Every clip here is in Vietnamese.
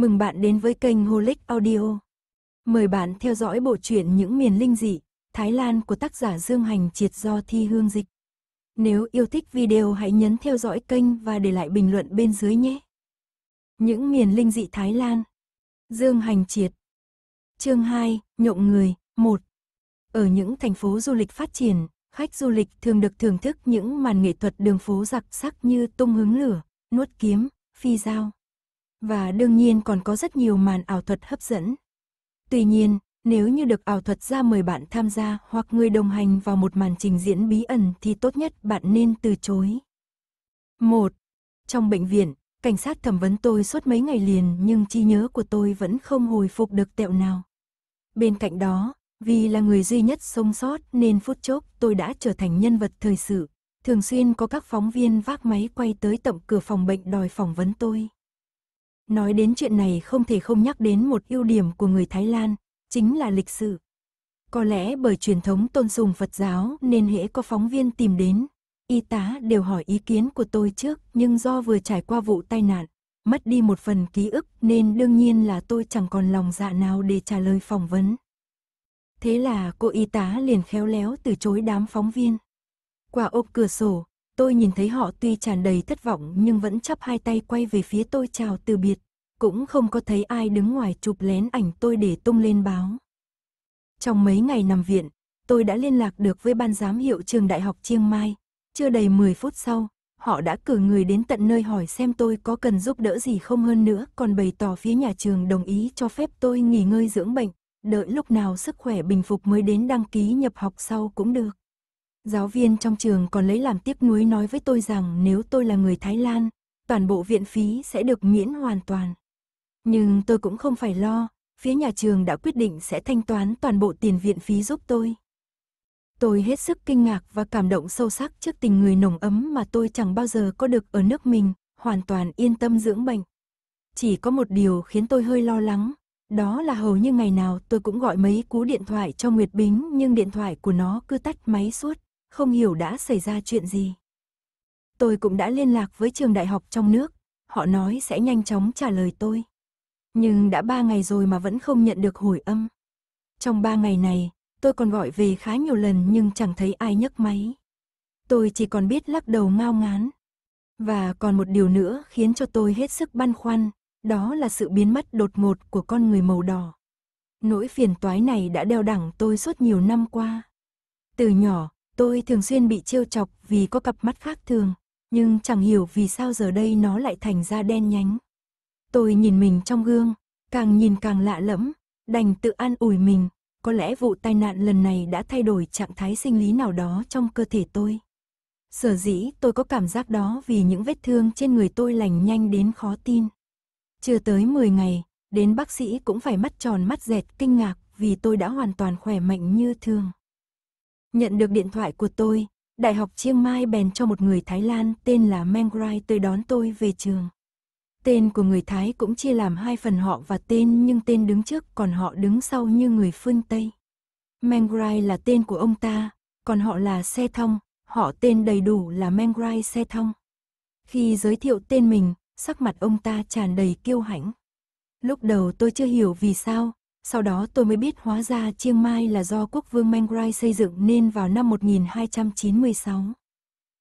Mừng bạn đến với kênh Holic Audio. Mời bạn theo dõi bộ truyện Những miền linh dị, Thái Lan của tác giả Dương Hành Triệt do Thi Hương Dịch. Nếu yêu thích video hãy nhấn theo dõi kênh và để lại bình luận bên dưới nhé. Những miền linh dị Thái Lan. Dương Hành Triệt. Chương 2, nhộng người, 1. Ở những thành phố du lịch phát triển, khách du lịch thường được thưởng thức những màn nghệ thuật đường phố giặc sắc như tung hứng lửa, nuốt kiếm, phi dao, và đương nhiên còn có rất nhiều màn ảo thuật hấp dẫn. Tuy nhiên, nếu như được ảo thuật ra mời bạn tham gia hoặc người đồng hành vào một màn trình diễn bí ẩn thì tốt nhất bạn nên từ chối. 1. Trong bệnh viện, cảnh sát thẩm vấn tôi suốt mấy ngày liền nhưng trí nhớ của tôi vẫn không hồi phục được tẹo nào. Bên cạnh đó, vì là người duy nhất sống sót nên phút chốc tôi đã trở thành nhân vật thời sự. Thường xuyên có các phóng viên vác máy quay tới tận cửa phòng bệnh đòi phỏng vấn tôi. Nói đến chuyện này không thể không nhắc đến một ưu điểm của người Thái Lan, chính là lịch sử. Có lẽ bởi truyền thống tôn sùng Phật giáo nên hễ có phóng viên tìm đến, y tá đều hỏi ý kiến của tôi trước nhưng do vừa trải qua vụ tai nạn, mất đi một phần ký ức nên đương nhiên là tôi chẳng còn lòng dạ nào để trả lời phỏng vấn. Thế là cô y tá liền khéo léo từ chối đám phóng viên. Qua ốp cửa sổ, Tôi nhìn thấy họ tuy tràn đầy thất vọng nhưng vẫn chắp hai tay quay về phía tôi chào từ biệt. Cũng không có thấy ai đứng ngoài chụp lén ảnh tôi để tung lên báo. Trong mấy ngày nằm viện, tôi đã liên lạc được với ban giám hiệu trường đại học Chiang Mai. Chưa đầy 10 phút sau, họ đã cử người đến tận nơi hỏi xem tôi có cần giúp đỡ gì không hơn nữa, còn bày tỏ phía nhà trường đồng ý cho phép tôi nghỉ ngơi dưỡng bệnh, đợi lúc nào sức khỏe bình phục mới đến đăng ký nhập học sau cũng được. Giáo viên trong trường còn lấy làm tiếc nuối nói với tôi rằng nếu tôi là người Thái Lan, toàn bộ viện phí sẽ được miễn hoàn toàn. Nhưng tôi cũng không phải lo, phía nhà trường đã quyết định sẽ thanh toán toàn bộ tiền viện phí giúp tôi. Tôi hết sức kinh ngạc và cảm động sâu sắc trước tình người nồng ấm mà tôi chẳng bao giờ có được ở nước mình, hoàn toàn yên tâm dưỡng bệnh. Chỉ có một điều khiến tôi hơi lo lắng, đó là hầu như ngày nào tôi cũng gọi mấy cú điện thoại cho Nguyệt Bính nhưng điện thoại của nó cứ tắt máy suốt không hiểu đã xảy ra chuyện gì. Tôi cũng đã liên lạc với trường đại học trong nước, họ nói sẽ nhanh chóng trả lời tôi. Nhưng đã ba ngày rồi mà vẫn không nhận được hồi âm. Trong ba ngày này, tôi còn gọi về khá nhiều lần nhưng chẳng thấy ai nhấc máy. Tôi chỉ còn biết lắc đầu ngao ngán. Và còn một điều nữa khiến cho tôi hết sức băn khoăn, đó là sự biến mất đột ngột của con người màu đỏ. Nỗi phiền toái này đã đeo đẳng tôi suốt nhiều năm qua. Từ nhỏ, Tôi thường xuyên bị trêu chọc vì có cặp mắt khác thường, nhưng chẳng hiểu vì sao giờ đây nó lại thành ra đen nhánh. Tôi nhìn mình trong gương, càng nhìn càng lạ lẫm, đành tự an ủi mình, có lẽ vụ tai nạn lần này đã thay đổi trạng thái sinh lý nào đó trong cơ thể tôi. Sở dĩ tôi có cảm giác đó vì những vết thương trên người tôi lành nhanh đến khó tin. Chưa tới 10 ngày, đến bác sĩ cũng phải mắt tròn mắt dẹt kinh ngạc vì tôi đã hoàn toàn khỏe mạnh như thường. Nhận được điện thoại của tôi, Đại học Chiang Mai bèn cho một người Thái Lan tên là Mengrai tới đón tôi về trường. Tên của người Thái cũng chia làm hai phần họ và tên nhưng tên đứng trước còn họ đứng sau như người phương Tây. Mengrai là tên của ông ta, còn họ là Xe Thông, họ tên đầy đủ là Mengrai Xe Thông. Khi giới thiệu tên mình, sắc mặt ông ta tràn đầy kiêu hãnh. Lúc đầu tôi chưa hiểu vì sao, sau đó tôi mới biết hóa ra Chiang Mai là do quốc vương Mengrai xây dựng nên vào năm 1296.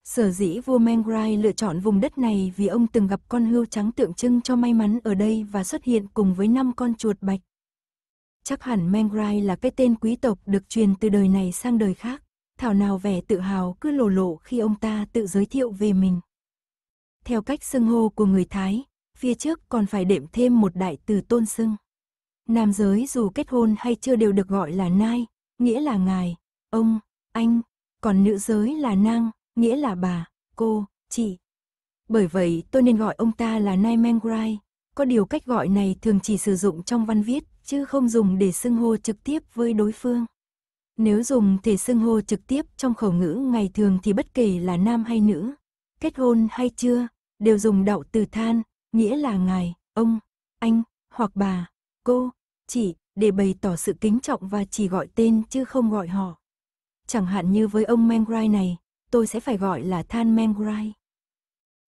Sở dĩ vua Mengrai lựa chọn vùng đất này vì ông từng gặp con hươu trắng tượng trưng cho may mắn ở đây và xuất hiện cùng với năm con chuột bạch. Chắc hẳn Mengrai là cái tên quý tộc được truyền từ đời này sang đời khác. Thảo nào vẻ tự hào cứ lồ lộ khi ông ta tự giới thiệu về mình. Theo cách xưng hô của người Thái, phía trước còn phải đệm thêm một đại từ tôn xưng. Nam giới dù kết hôn hay chưa đều được gọi là nai, nghĩa là ngài, ông, anh, còn nữ giới là nang, nghĩa là bà, cô, chị. Bởi vậy tôi nên gọi ông ta là nai mengrai, có điều cách gọi này thường chỉ sử dụng trong văn viết, chứ không dùng để xưng hô trực tiếp với đối phương. Nếu dùng thể xưng hô trực tiếp trong khẩu ngữ ngày thường thì bất kể là nam hay nữ, kết hôn hay chưa, đều dùng đạo từ than, nghĩa là ngài, ông, anh, hoặc bà, cô, chỉ để bày tỏ sự kính trọng và chỉ gọi tên chứ không gọi họ. Chẳng hạn như với ông Mengrai này, tôi sẽ phải gọi là Than Mengrai.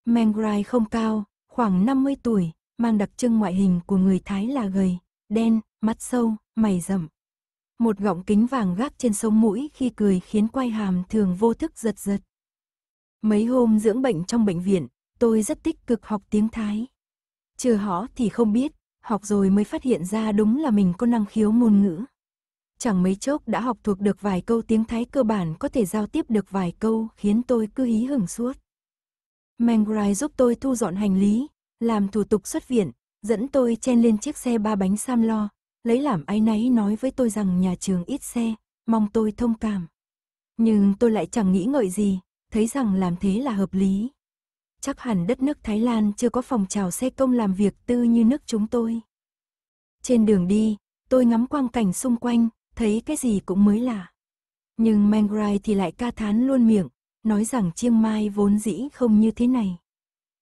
Mengrai không cao, khoảng 50 tuổi, mang đặc trưng ngoại hình của người Thái là gầy, đen, mắt sâu, mày rậm. Một gọng kính vàng gác trên sống mũi khi cười khiến quai hàm thường vô thức giật giật. Mấy hôm dưỡng bệnh trong bệnh viện, tôi rất tích cực học tiếng Thái. Trừ họ thì không biết, học rồi mới phát hiện ra đúng là mình có năng khiếu ngôn ngữ. Chẳng mấy chốc đã học thuộc được vài câu tiếng Thái cơ bản có thể giao tiếp được vài câu khiến tôi cứ hí hửng suốt. Mangrai giúp tôi thu dọn hành lý, làm thủ tục xuất viện, dẫn tôi chen lên chiếc xe ba bánh sam lo, lấy làm áy náy nói với tôi rằng nhà trường ít xe, mong tôi thông cảm. Nhưng tôi lại chẳng nghĩ ngợi gì, thấy rằng làm thế là hợp lý chắc hẳn đất nước Thái Lan chưa có phòng trào xe công làm việc tư như nước chúng tôi. Trên đường đi, tôi ngắm quang cảnh xung quanh, thấy cái gì cũng mới lạ. Nhưng Mangrai thì lại ca thán luôn miệng, nói rằng Chiang Mai vốn dĩ không như thế này.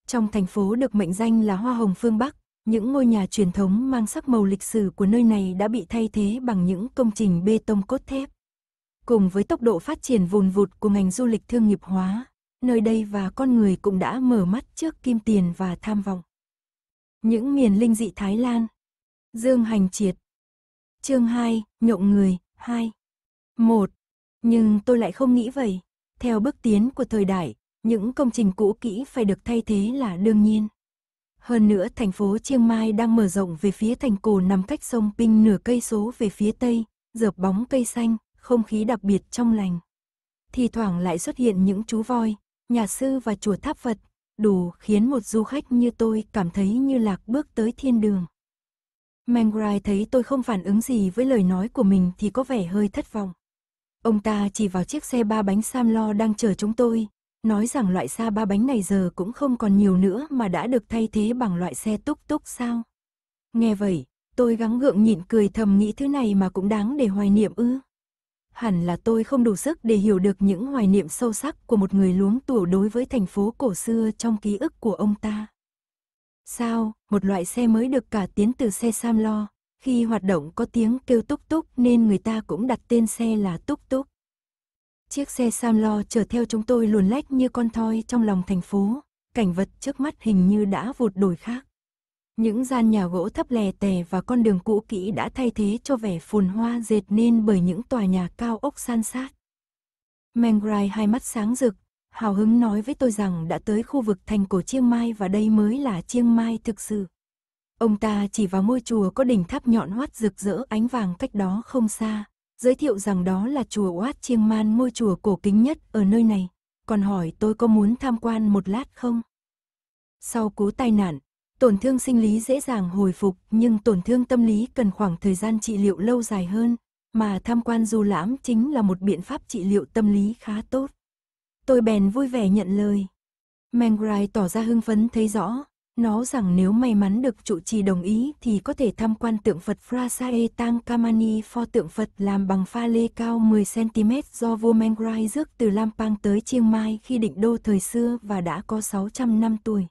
Trong thành phố được mệnh danh là Hoa Hồng Phương Bắc, những ngôi nhà truyền thống mang sắc màu lịch sử của nơi này đã bị thay thế bằng những công trình bê tông cốt thép. Cùng với tốc độ phát triển vùn vụt của ngành du lịch thương nghiệp hóa, nơi đây và con người cũng đã mở mắt trước kim tiền và tham vọng. Những miền linh dị Thái Lan Dương Hành Triệt Chương 2, Nhộng Người, 2 1. Nhưng tôi lại không nghĩ vậy. Theo bước tiến của thời đại, những công trình cũ kỹ phải được thay thế là đương nhiên. Hơn nữa thành phố Chiang Mai đang mở rộng về phía thành cổ nằm cách sông Pinh nửa cây số về phía tây, dợp bóng cây xanh, không khí đặc biệt trong lành. Thì thoảng lại xuất hiện những chú voi, nhà sư và chùa tháp Phật, đủ khiến một du khách như tôi cảm thấy như lạc bước tới thiên đường. Mangrai thấy tôi không phản ứng gì với lời nói của mình thì có vẻ hơi thất vọng. Ông ta chỉ vào chiếc xe ba bánh Samlo đang chờ chúng tôi, nói rằng loại xe ba bánh này giờ cũng không còn nhiều nữa mà đã được thay thế bằng loại xe túc túc sao. Nghe vậy, tôi gắng gượng nhịn cười thầm nghĩ thứ này mà cũng đáng để hoài niệm ư hẳn là tôi không đủ sức để hiểu được những hoài niệm sâu sắc của một người luống tuổi đối với thành phố cổ xưa trong ký ức của ông ta. Sao, một loại xe mới được cả tiến từ xe sam lo, khi hoạt động có tiếng kêu túc túc nên người ta cũng đặt tên xe là túc túc. Chiếc xe sam lo chở theo chúng tôi luồn lách như con thoi trong lòng thành phố, cảnh vật trước mắt hình như đã vụt đổi khác. Những gian nhà gỗ thấp lè tè và con đường cũ kỹ đã thay thế cho vẻ phồn hoa dệt nên bởi những tòa nhà cao ốc san sát. Mengrai hai mắt sáng rực, hào hứng nói với tôi rằng đã tới khu vực thành cổ Chiang Mai và đây mới là Chiang Mai thực sự. Ông ta chỉ vào ngôi chùa có đỉnh tháp nhọn hoắt rực rỡ ánh vàng cách đó không xa, giới thiệu rằng đó là chùa Wat Chiang Man ngôi chùa cổ kính nhất ở nơi này, còn hỏi tôi có muốn tham quan một lát không. Sau cú tai nạn, Tổn thương sinh lý dễ dàng hồi phục, nhưng tổn thương tâm lý cần khoảng thời gian trị liệu lâu dài hơn, mà tham quan du lãm chính là một biện pháp trị liệu tâm lý khá tốt. Tôi bèn vui vẻ nhận lời. Mengrai tỏ ra hưng phấn thấy rõ, nó rằng nếu may mắn được trụ trì đồng ý thì có thể tham quan tượng Phật Phrasae Tang Kamani pho tượng Phật làm bằng pha lê cao 10cm do vua Mengrai rước từ Lampang tới Chiang Mai khi định đô thời xưa và đã có 600 năm tuổi.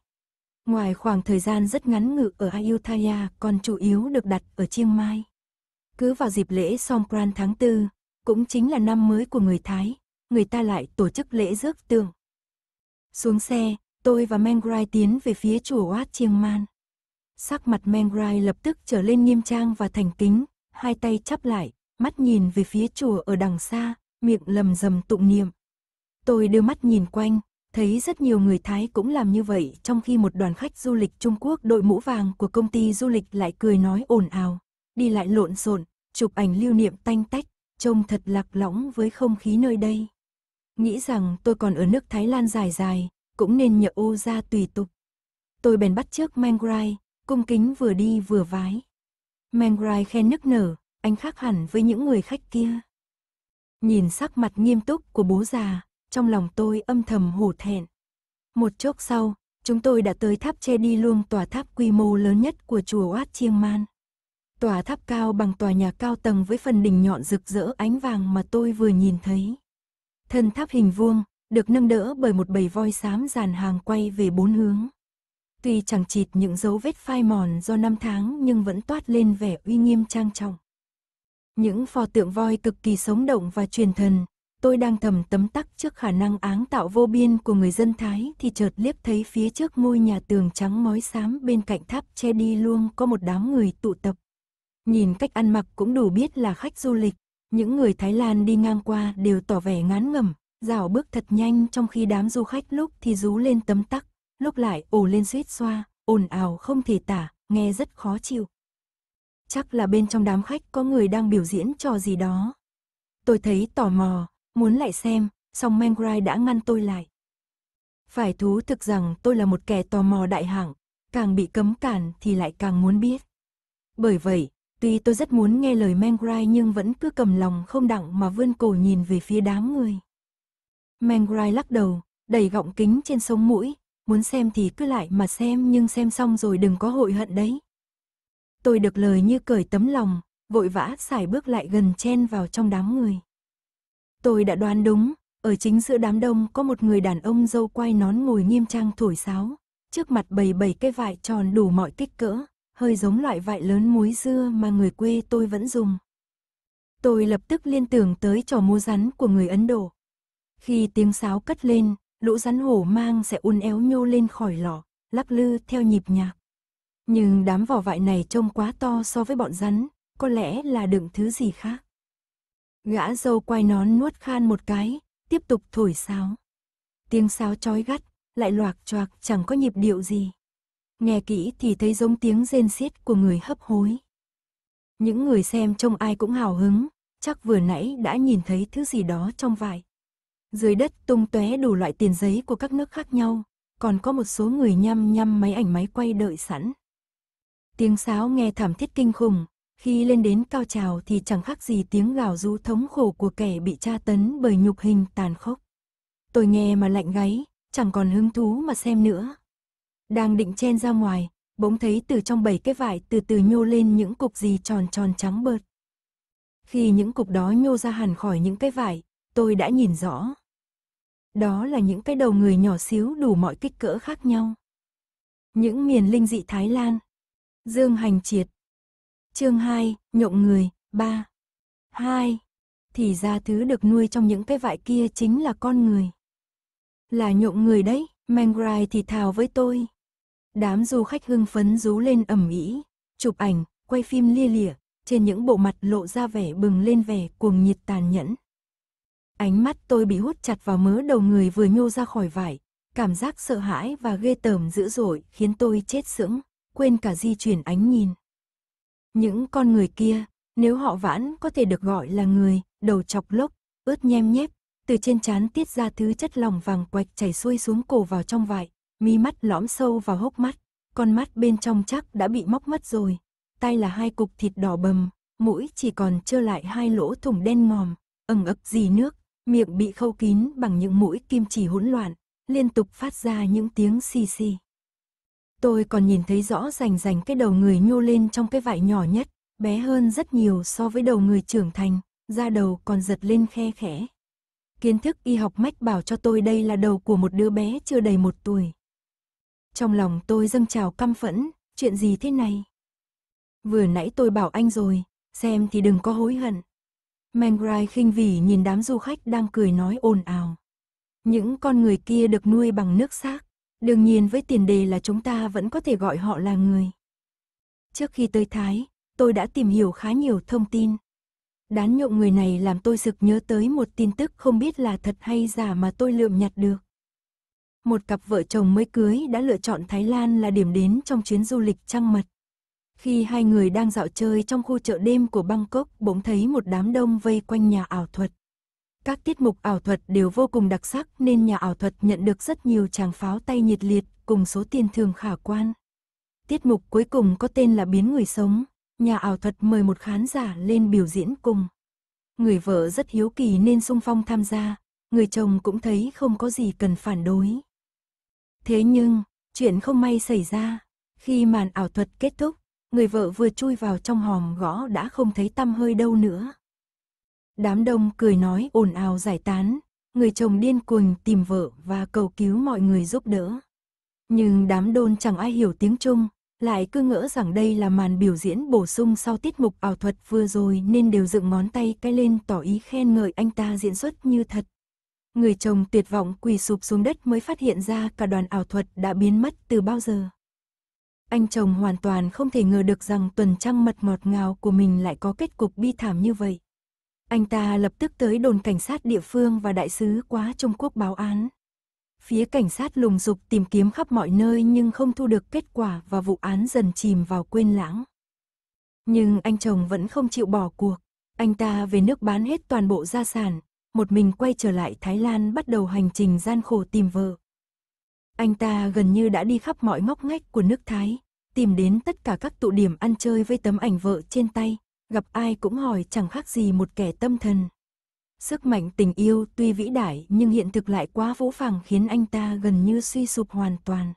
Ngoài khoảng thời gian rất ngắn ngự ở Ayutthaya còn chủ yếu được đặt ở Chiang Mai. Cứ vào dịp lễ Songkran tháng 4, cũng chính là năm mới của người Thái, người ta lại tổ chức lễ rước tượng. Xuống xe, tôi và Mengrai tiến về phía chùa Wat Chiang Man. Sắc mặt Mengrai lập tức trở lên nghiêm trang và thành kính, hai tay chắp lại, mắt nhìn về phía chùa ở đằng xa, miệng lầm rầm tụng niệm. Tôi đưa mắt nhìn quanh, Thấy rất nhiều người Thái cũng làm như vậy, trong khi một đoàn khách du lịch Trung Quốc đội mũ vàng của công ty du lịch lại cười nói ồn ào, đi lại lộn xộn, chụp ảnh lưu niệm tanh tách, trông thật lạc lõng với không khí nơi đây. Nghĩ rằng tôi còn ở nước Thái Lan dài dài, cũng nên nhờ ô ra tùy tục. Tôi bèn bắt trước Mangrai, cung kính vừa đi vừa vái. Mangrai khen nức nở, anh khác hẳn với những người khách kia. Nhìn sắc mặt nghiêm túc của bố già, trong lòng tôi âm thầm hổ thẹn. Một chốc sau, chúng tôi đã tới tháp che đi luông tòa tháp quy mô lớn nhất của chùa Oát Chiêng Man. Tòa tháp cao bằng tòa nhà cao tầng với phần đỉnh nhọn rực rỡ ánh vàng mà tôi vừa nhìn thấy. Thân tháp hình vuông, được nâng đỡ bởi một bầy voi xám dàn hàng quay về bốn hướng. Tuy chẳng chịt những dấu vết phai mòn do năm tháng nhưng vẫn toát lên vẻ uy nghiêm trang trọng. Những pho tượng voi cực kỳ sống động và truyền thần, tôi đang thầm tấm tắc trước khả năng áng tạo vô biên của người dân Thái thì chợt liếc thấy phía trước ngôi nhà tường trắng mói xám bên cạnh tháp che đi luôn có một đám người tụ tập. Nhìn cách ăn mặc cũng đủ biết là khách du lịch, những người Thái Lan đi ngang qua đều tỏ vẻ ngán ngẩm, dảo bước thật nhanh trong khi đám du khách lúc thì rú lên tấm tắc, lúc lại ồ lên suýt xoa, ồn ào không thể tả, nghe rất khó chịu. Chắc là bên trong đám khách có người đang biểu diễn trò gì đó. Tôi thấy tò mò, muốn lại xem, song Mengrai đã ngăn tôi lại. Phải thú thực rằng tôi là một kẻ tò mò đại hạng, càng bị cấm cản thì lại càng muốn biết. Bởi vậy, tuy tôi rất muốn nghe lời Mengrai nhưng vẫn cứ cầm lòng không đặng mà vươn cổ nhìn về phía đám người. Mengrai lắc đầu, đầy gọng kính trên sống mũi, muốn xem thì cứ lại mà xem nhưng xem xong rồi đừng có hội hận đấy. Tôi được lời như cởi tấm lòng, vội vã xài bước lại gần chen vào trong đám người. Tôi đã đoán đúng, ở chính giữa đám đông có một người đàn ông dâu quay nón ngồi nghiêm trang thổi sáo, trước mặt bầy bầy cái vải tròn đủ mọi kích cỡ, hơi giống loại vải lớn muối dưa mà người quê tôi vẫn dùng. Tôi lập tức liên tưởng tới trò múa rắn của người Ấn Độ. Khi tiếng sáo cất lên, lũ rắn hổ mang sẽ un éo nhô lên khỏi lọ, lắc lư theo nhịp nhạc. Nhưng đám vỏ vại này trông quá to so với bọn rắn, có lẽ là đựng thứ gì khác. Gã dâu quay nón nuốt khan một cái, tiếp tục thổi sáo. Tiếng sáo chói gắt, lại loạc choạc chẳng có nhịp điệu gì. Nghe kỹ thì thấy giống tiếng rên xiết của người hấp hối. Những người xem trông ai cũng hào hứng, chắc vừa nãy đã nhìn thấy thứ gì đó trong vải. Dưới đất tung tóe đủ loại tiền giấy của các nước khác nhau, còn có một số người nhăm nhăm máy ảnh máy quay đợi sẵn. Tiếng sáo nghe thảm thiết kinh khủng, khi lên đến cao trào thì chẳng khác gì tiếng gào rú thống khổ của kẻ bị tra tấn bởi nhục hình tàn khốc. Tôi nghe mà lạnh gáy, chẳng còn hứng thú mà xem nữa. Đang định chen ra ngoài, bỗng thấy từ trong bảy cái vải từ từ nhô lên những cục gì tròn tròn trắng bợt. Khi những cục đó nhô ra hẳn khỏi những cái vải, tôi đã nhìn rõ. Đó là những cái đầu người nhỏ xíu đủ mọi kích cỡ khác nhau. Những miền linh dị Thái Lan. Dương hành triệt, Chương 2, nhộng người, 3. 2. Thì ra thứ được nuôi trong những cái vại kia chính là con người. Là nhộng người đấy, Mangrai thì thào với tôi. Đám du khách hưng phấn rú lên ẩm ý, chụp ảnh, quay phim lia lịa, trên những bộ mặt lộ ra vẻ bừng lên vẻ cuồng nhiệt tàn nhẫn. Ánh mắt tôi bị hút chặt vào mớ đầu người vừa nhô ra khỏi vải, cảm giác sợ hãi và ghê tởm dữ dội khiến tôi chết sững, quên cả di chuyển ánh nhìn. Những con người kia, nếu họ vãn có thể được gọi là người, đầu chọc lốc, ướt nhem nhép, từ trên trán tiết ra thứ chất lỏng vàng quạch chảy xuôi xuống cổ vào trong vải, mi mắt lõm sâu vào hốc mắt, con mắt bên trong chắc đã bị móc mất rồi, tay là hai cục thịt đỏ bầm, mũi chỉ còn trơ lại hai lỗ thủng đen ngòm, ẩn ức dì nước, miệng bị khâu kín bằng những mũi kim chỉ hỗn loạn, liên tục phát ra những tiếng xì xì. Tôi còn nhìn thấy rõ rành rành cái đầu người nhô lên trong cái vải nhỏ nhất, bé hơn rất nhiều so với đầu người trưởng thành, da đầu còn giật lên khe khẽ. Kiến thức y học mách bảo cho tôi đây là đầu của một đứa bé chưa đầy một tuổi. Trong lòng tôi dâng trào căm phẫn, chuyện gì thế này? Vừa nãy tôi bảo anh rồi, xem thì đừng có hối hận. Mangrai khinh vỉ nhìn đám du khách đang cười nói ồn ào. Những con người kia được nuôi bằng nước xác. Đương nhiên với tiền đề là chúng ta vẫn có thể gọi họ là người. Trước khi tới Thái, tôi đã tìm hiểu khá nhiều thông tin. Đán nhộng người này làm tôi sực nhớ tới một tin tức không biết là thật hay giả mà tôi lượm nhặt được. Một cặp vợ chồng mới cưới đã lựa chọn Thái Lan là điểm đến trong chuyến du lịch trăng mật. Khi hai người đang dạo chơi trong khu chợ đêm của Bangkok bỗng thấy một đám đông vây quanh nhà ảo thuật. Các tiết mục ảo thuật đều vô cùng đặc sắc nên nhà ảo thuật nhận được rất nhiều tràng pháo tay nhiệt liệt cùng số tiền thường khả quan. Tiết mục cuối cùng có tên là Biến Người Sống, nhà ảo thuật mời một khán giả lên biểu diễn cùng. Người vợ rất hiếu kỳ nên sung phong tham gia, người chồng cũng thấy không có gì cần phản đối. Thế nhưng, chuyện không may xảy ra, khi màn ảo thuật kết thúc, người vợ vừa chui vào trong hòm gõ đã không thấy tăm hơi đâu nữa. Đám đông cười nói ồn ào giải tán, người chồng điên cuồng tìm vợ và cầu cứu mọi người giúp đỡ. Nhưng đám đôn chẳng ai hiểu tiếng Trung, lại cứ ngỡ rằng đây là màn biểu diễn bổ sung sau tiết mục ảo thuật vừa rồi nên đều dựng ngón tay cái lên tỏ ý khen ngợi anh ta diễn xuất như thật. Người chồng tuyệt vọng quỳ sụp xuống đất mới phát hiện ra cả đoàn ảo thuật đã biến mất từ bao giờ. Anh chồng hoàn toàn không thể ngờ được rằng tuần trăng mật ngọt ngào của mình lại có kết cục bi thảm như vậy. Anh ta lập tức tới đồn cảnh sát địa phương và đại sứ quá Trung Quốc báo án. Phía cảnh sát lùng dục tìm kiếm khắp mọi nơi nhưng không thu được kết quả và vụ án dần chìm vào quên lãng. Nhưng anh chồng vẫn không chịu bỏ cuộc. Anh ta về nước bán hết toàn bộ gia sản, một mình quay trở lại Thái Lan bắt đầu hành trình gian khổ tìm vợ. Anh ta gần như đã đi khắp mọi ngóc ngách của nước Thái, tìm đến tất cả các tụ điểm ăn chơi với tấm ảnh vợ trên tay, gặp ai cũng hỏi chẳng khác gì một kẻ tâm thần. Sức mạnh tình yêu tuy vĩ đại nhưng hiện thực lại quá vũ phàng khiến anh ta gần như suy sụp hoàn toàn.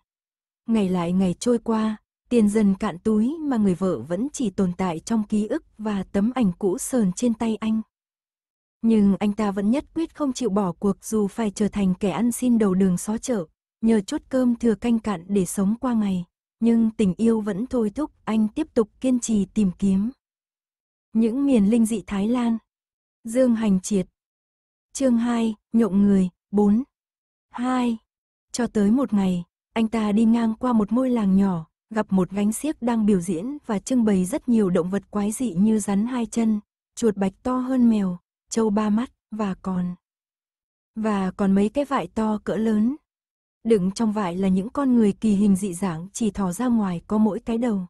Ngày lại ngày trôi qua, tiền dần cạn túi mà người vợ vẫn chỉ tồn tại trong ký ức và tấm ảnh cũ sờn trên tay anh. Nhưng anh ta vẫn nhất quyết không chịu bỏ cuộc dù phải trở thành kẻ ăn xin đầu đường xó chợ, nhờ chút cơm thừa canh cạn để sống qua ngày. Nhưng tình yêu vẫn thôi thúc anh tiếp tục kiên trì tìm kiếm. Những miền linh dị Thái Lan. Dương Hành Triệt. Chương 2, nhộng người, 4. 2. Cho tới một ngày, anh ta đi ngang qua một ngôi làng nhỏ, gặp một gánh xiếc đang biểu diễn và trưng bày rất nhiều động vật quái dị như rắn hai chân, chuột bạch to hơn mèo, trâu ba mắt và còn và còn mấy cái vải to cỡ lớn. Đựng trong vải là những con người kỳ hình dị dạng chỉ thò ra ngoài có mỗi cái đầu.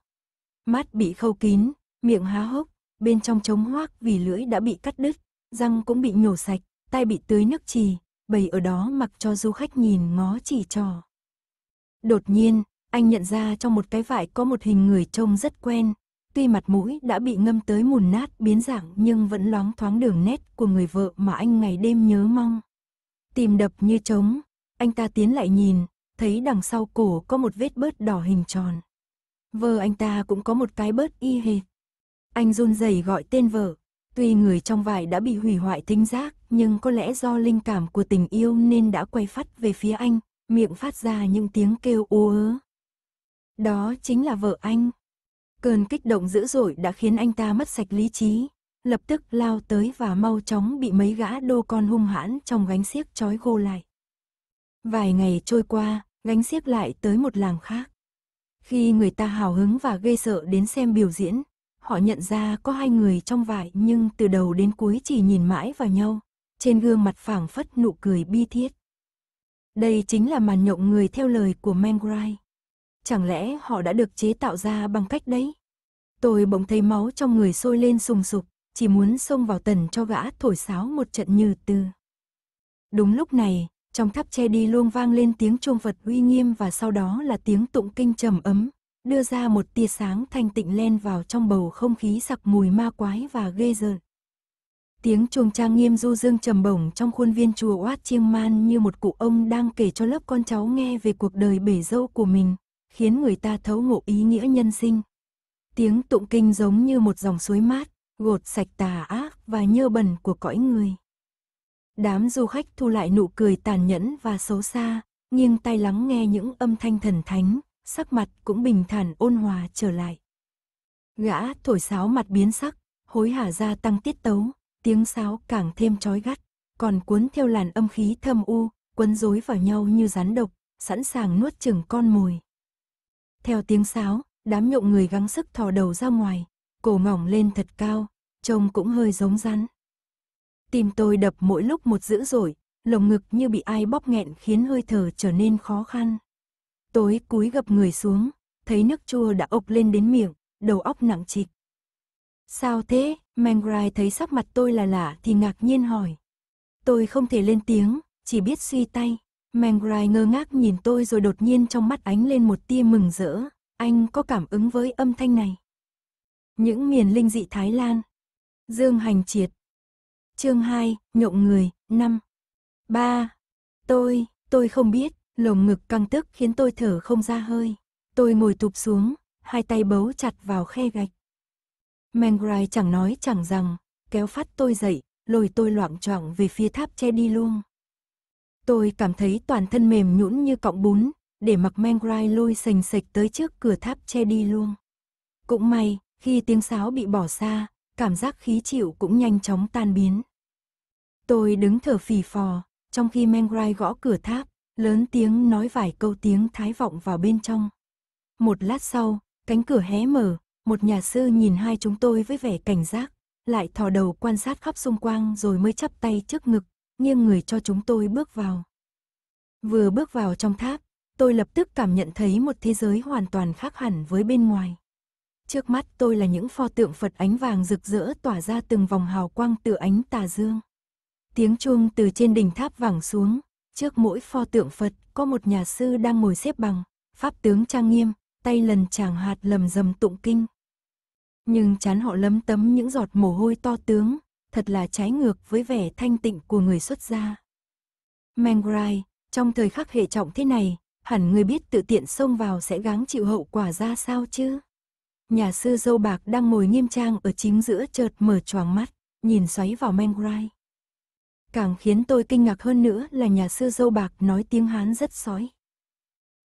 Mắt bị khâu kín, miệng há hốc, bên trong trống hoác vì lưỡi đã bị cắt đứt, răng cũng bị nhổ sạch, tai bị tưới nước trì, bầy ở đó mặc cho du khách nhìn ngó chỉ trò. Đột nhiên, anh nhận ra trong một cái vải có một hình người trông rất quen, tuy mặt mũi đã bị ngâm tới mùn nát biến dạng nhưng vẫn loáng thoáng đường nét của người vợ mà anh ngày đêm nhớ mong. Tìm đập như trống, anh ta tiến lại nhìn, thấy đằng sau cổ có một vết bớt đỏ hình tròn. Vợ anh ta cũng có một cái bớt y hệt. Anh run rẩy gọi tên vợ. Tuy người trong vải đã bị hủy hoại tính giác, nhưng có lẽ do linh cảm của tình yêu nên đã quay phát về phía anh, miệng phát ra những tiếng kêu ú ớ. Đó chính là vợ anh. Cơn kích động dữ dội đã khiến anh ta mất sạch lý trí, lập tức lao tới và mau chóng bị mấy gã đô con hung hãn trong gánh xiếc trói gô lại. Vài ngày trôi qua, gánh xiếc lại tới một làng khác. Khi người ta hào hứng và ghê sợ đến xem biểu diễn, Họ nhận ra có hai người trong vải nhưng từ đầu đến cuối chỉ nhìn mãi vào nhau, trên gương mặt phảng phất nụ cười bi thiết. Đây chính là màn nhộng người theo lời của Mengrai. Chẳng lẽ họ đã được chế tạo ra bằng cách đấy? Tôi bỗng thấy máu trong người sôi lên sùng sục, chỉ muốn xông vào tần cho gã thổi sáo một trận như tư. Đúng lúc này, trong tháp che đi luôn vang lên tiếng chuông vật uy nghiêm và sau đó là tiếng tụng kinh trầm ấm, đưa ra một tia sáng thanh tịnh len vào trong bầu không khí sặc mùi ma quái và ghê rợn. Tiếng chuông trang nghiêm du dương trầm bổng trong khuôn viên chùa Oát Chiêng Man như một cụ ông đang kể cho lớp con cháu nghe về cuộc đời bể dâu của mình, khiến người ta thấu ngộ ý nghĩa nhân sinh. Tiếng tụng kinh giống như một dòng suối mát, gột sạch tà ác và nhơ bẩn của cõi người. Đám du khách thu lại nụ cười tàn nhẫn và xấu xa, nghiêng tay lắng nghe những âm thanh thần thánh, sắc mặt cũng bình thản ôn hòa trở lại. Gã thổi sáo mặt biến sắc, hối hả ra tăng tiết tấu, tiếng sáo càng thêm chói gắt, còn cuốn theo làn âm khí thâm u, quấn rối vào nhau như rắn độc, sẵn sàng nuốt chừng con mồi. Theo tiếng sáo, đám nhộng người gắng sức thò đầu ra ngoài, cổ ngỏng lên thật cao, trông cũng hơi giống rắn. Tim tôi đập mỗi lúc một dữ dội, lồng ngực như bị ai bóp nghẹn khiến hơi thở trở nên khó khăn. Tối cúi gập người xuống, thấy nước chua đã ộc lên đến miệng, đầu óc nặng trịch. Sao thế? Mangrai thấy sắc mặt tôi là lạ thì ngạc nhiên hỏi. Tôi không thể lên tiếng, chỉ biết suy tay. Mangrai ngơ ngác nhìn tôi rồi đột nhiên trong mắt ánh lên một tia mừng rỡ. Anh có cảm ứng với âm thanh này. Những miền linh dị Thái Lan. Dương Hành Triệt. Chương 2, Nhộng Người, 5. 3. Tôi, tôi không biết lồng ngực căng tức khiến tôi thở không ra hơi. Tôi ngồi tụp xuống, hai tay bấu chặt vào khe gạch. Mengrai chẳng nói chẳng rằng, kéo phát tôi dậy, lôi tôi loạn trọng về phía tháp che đi luôn. Tôi cảm thấy toàn thân mềm nhũn như cọng bún, để mặc Mengrai lôi sành sạch tới trước cửa tháp che đi luôn. Cũng may, khi tiếng sáo bị bỏ xa, cảm giác khí chịu cũng nhanh chóng tan biến. Tôi đứng thở phì phò, trong khi Mengrai gõ cửa tháp lớn tiếng nói vài câu tiếng thái vọng vào bên trong. Một lát sau, cánh cửa hé mở, một nhà sư nhìn hai chúng tôi với vẻ cảnh giác, lại thò đầu quan sát khắp xung quanh rồi mới chắp tay trước ngực, nghiêng người cho chúng tôi bước vào. Vừa bước vào trong tháp, tôi lập tức cảm nhận thấy một thế giới hoàn toàn khác hẳn với bên ngoài. Trước mắt tôi là những pho tượng Phật ánh vàng rực rỡ tỏa ra từng vòng hào quang tựa ánh tà dương. Tiếng chuông từ trên đỉnh tháp vẳng xuống, Trước mỗi pho tượng Phật có một nhà sư đang ngồi xếp bằng, pháp tướng trang nghiêm, tay lần chàng hạt lầm rầm tụng kinh. Nhưng chán họ lấm tấm những giọt mồ hôi to tướng, thật là trái ngược với vẻ thanh tịnh của người xuất gia. Mangrai, trong thời khắc hệ trọng thế này, hẳn người biết tự tiện xông vào sẽ gắng chịu hậu quả ra sao chứ? Nhà sư dâu bạc đang ngồi nghiêm trang ở chính giữa chợt mở choàng mắt, nhìn xoáy vào Mangrai. Càng khiến tôi kinh ngạc hơn nữa là nhà sư dâu bạc nói tiếng Hán rất sói.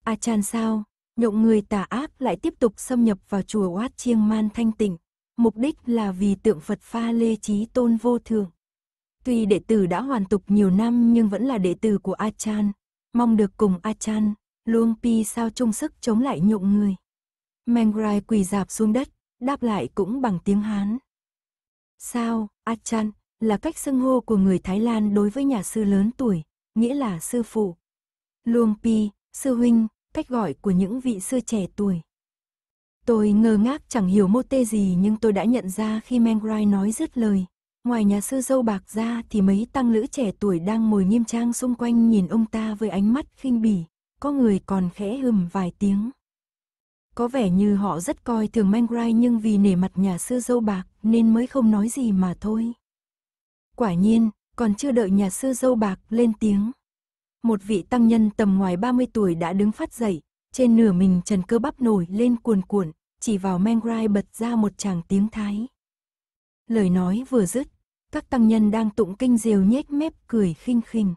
A à chan sao, nhộng người tà ác lại tiếp tục xâm nhập vào chùa Wat Chiang Man Thanh Tịnh, mục đích là vì tượng Phật Pha Lê Trí Tôn Vô Thường. Tuy đệ tử đã hoàn tục nhiều năm nhưng vẫn là đệ tử của A Chan, mong được cùng A Chan, Luông Pi sao chung sức chống lại nhộng người. Mengrai quỳ dạp xuống đất, đáp lại cũng bằng tiếng Hán. Sao, A Chan, là cách xưng hô của người Thái Lan đối với nhà sư lớn tuổi, nghĩa là sư phụ. Luông Pi, sư huynh, cách gọi của những vị sư trẻ tuổi. Tôi ngơ ngác chẳng hiểu mô tê gì nhưng tôi đã nhận ra khi Mengrai nói dứt lời. Ngoài nhà sư dâu bạc ra thì mấy tăng lữ trẻ tuổi đang ngồi nghiêm trang xung quanh nhìn ông ta với ánh mắt khinh bỉ, có người còn khẽ hừm vài tiếng. Có vẻ như họ rất coi thường Mengrai nhưng vì nể mặt nhà sư dâu bạc nên mới không nói gì mà thôi. Quả nhiên, còn chưa đợi nhà sư dâu bạc lên tiếng. Một vị tăng nhân tầm ngoài 30 tuổi đã đứng phát dậy, trên nửa mình trần cơ bắp nổi lên cuồn cuộn, chỉ vào Mengrai bật ra một tràng tiếng thái. Lời nói vừa dứt, các tăng nhân đang tụng kinh diều nhếch mép cười khinh khinh.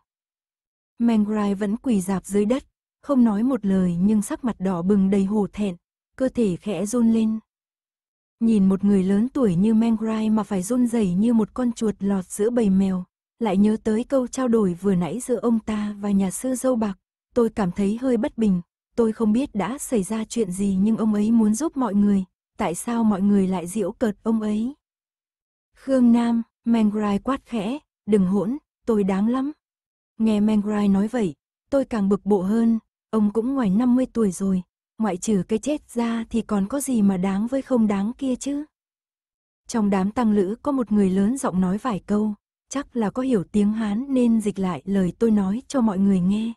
Mengrai vẫn quỳ dạp dưới đất, không nói một lời nhưng sắc mặt đỏ bừng đầy hổ thẹn, cơ thể khẽ run lên. Nhìn một người lớn tuổi như Mengrai mà phải run rẩy như một con chuột lọt giữa bầy mèo, lại nhớ tới câu trao đổi vừa nãy giữa ông ta và nhà sư dâu bạc, tôi cảm thấy hơi bất bình, tôi không biết đã xảy ra chuyện gì nhưng ông ấy muốn giúp mọi người, tại sao mọi người lại giễu cợt ông ấy. Khương Nam, Mengrai quát khẽ, đừng hỗn, tôi đáng lắm. Nghe Mengrai nói vậy, tôi càng bực bộ hơn, ông cũng ngoài 50 tuổi rồi, ngoại trừ cái chết ra thì còn có gì mà đáng với không đáng kia chứ. Trong đám tăng lữ có một người lớn giọng nói vài câu, chắc là có hiểu tiếng Hán nên dịch lại lời tôi nói cho mọi người nghe.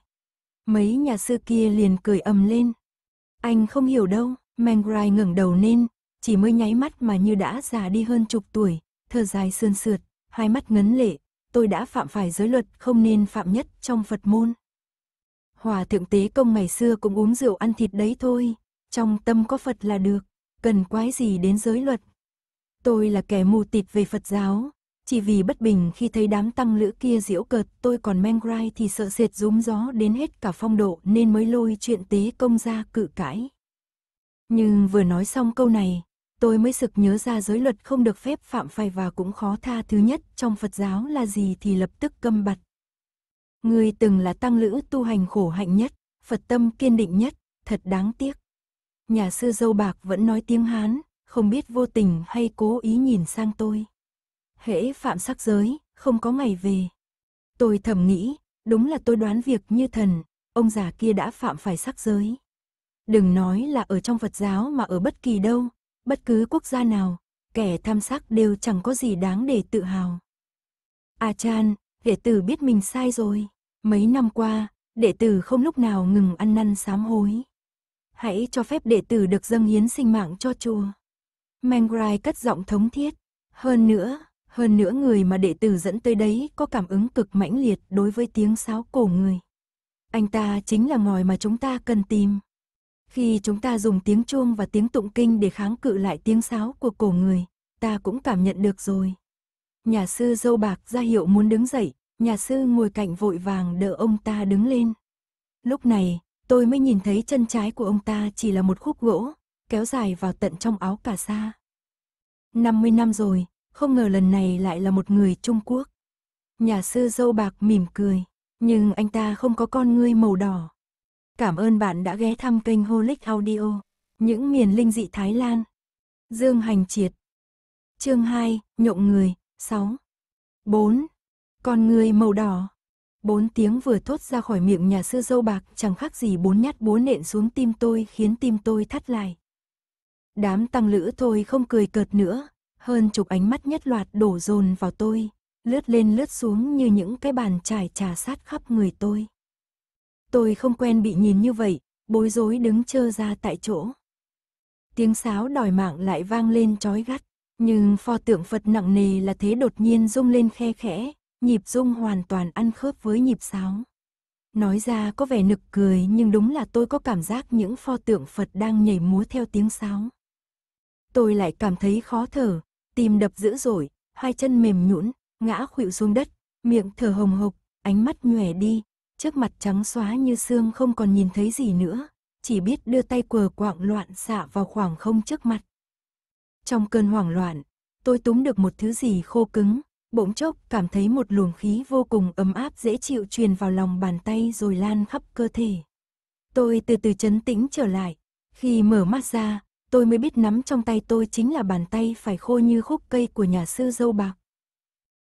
Mấy nhà sư kia liền cười ầm lên. Anh không hiểu đâu, Mangrai ngẩng đầu lên, chỉ mới nháy mắt mà như đã già đi hơn chục tuổi, thơ dài sươn sượt, hai mắt ngấn lệ, tôi đã phạm phải giới luật không nên phạm nhất trong Phật môn. Hòa thượng tế công ngày xưa cũng uống rượu ăn thịt đấy thôi, trong tâm có Phật là được, cần quái gì đến giới luật. Tôi là kẻ mù tịt về Phật giáo, chỉ vì bất bình khi thấy đám tăng lữ kia diễu cợt tôi còn men grai thì sợ sệt rúm gió đến hết cả phong độ nên mới lôi chuyện tế công ra cự cãi. Nhưng vừa nói xong câu này, tôi mới sực nhớ ra giới luật không được phép phạm phải và cũng khó tha thứ nhất trong Phật giáo là gì thì lập tức câm bặt. Người từng là tăng lữ tu hành khổ hạnh nhất, Phật tâm kiên định nhất, thật đáng tiếc. Nhà sư dâu bạc vẫn nói tiếng Hán, không biết vô tình hay cố ý nhìn sang tôi. Hễ phạm sắc giới, không có ngày về. Tôi thầm nghĩ, đúng là tôi đoán việc như thần, ông già kia đã phạm phải sắc giới. Đừng nói là ở trong Phật giáo mà ở bất kỳ đâu, bất cứ quốc gia nào, kẻ tham sắc đều chẳng có gì đáng để tự hào. A à Chan, đệ tử biết mình sai rồi. Mấy năm qua, đệ tử không lúc nào ngừng ăn năn sám hối. Hãy cho phép đệ tử được dâng hiến sinh mạng cho chùa. Mangrai cất giọng thống thiết. Hơn nữa, hơn nữa người mà đệ tử dẫn tới đấy có cảm ứng cực mãnh liệt đối với tiếng sáo cổ người. Anh ta chính là ngòi mà chúng ta cần tìm. Khi chúng ta dùng tiếng chuông và tiếng tụng kinh để kháng cự lại tiếng sáo của cổ người, ta cũng cảm nhận được rồi nhà sư dâu bạc ra hiệu muốn đứng dậy, nhà sư ngồi cạnh vội vàng đỡ ông ta đứng lên. Lúc này, tôi mới nhìn thấy chân trái của ông ta chỉ là một khúc gỗ, kéo dài vào tận trong áo cà sa. 50 năm rồi, không ngờ lần này lại là một người Trung Quốc. Nhà sư dâu bạc mỉm cười, nhưng anh ta không có con ngươi màu đỏ. Cảm ơn bạn đã ghé thăm kênh Holic Audio, những miền linh dị Thái Lan. Dương Hành Triệt Chương 2, Nhộng Người, 6, 4. Con người màu đỏ. Bốn tiếng vừa thốt ra khỏi miệng nhà sư dâu bạc chẳng khác gì bốn nhát búa nện xuống tim tôi khiến tim tôi thắt lại. Đám tăng lữ thôi không cười cợt nữa, hơn chục ánh mắt nhất loạt đổ dồn vào tôi, lướt lên lướt xuống như những cái bàn trải trà sát khắp người tôi. Tôi không quen bị nhìn như vậy, bối rối đứng chơ ra tại chỗ. Tiếng sáo đòi mạng lại vang lên trói gắt. Nhưng pho tượng Phật nặng nề là thế đột nhiên rung lên khe khẽ, nhịp rung hoàn toàn ăn khớp với nhịp sáo. Nói ra có vẻ nực cười nhưng đúng là tôi có cảm giác những pho tượng Phật đang nhảy múa theo tiếng sáo. Tôi lại cảm thấy khó thở, tim đập dữ dội, hai chân mềm nhũn, ngã khuỵu xuống đất, miệng thở hồng hộc, ánh mắt nhòe đi, trước mặt trắng xóa như xương không còn nhìn thấy gì nữa, chỉ biết đưa tay quờ quạng loạn xạ vào khoảng không trước mặt. Trong cơn hoảng loạn, tôi túm được một thứ gì khô cứng, bỗng chốc cảm thấy một luồng khí vô cùng ấm áp dễ chịu truyền vào lòng bàn tay rồi lan khắp cơ thể. Tôi từ từ chấn tĩnh trở lại, khi mở mắt ra, tôi mới biết nắm trong tay tôi chính là bàn tay phải khô như khúc cây của nhà sư dâu bạc.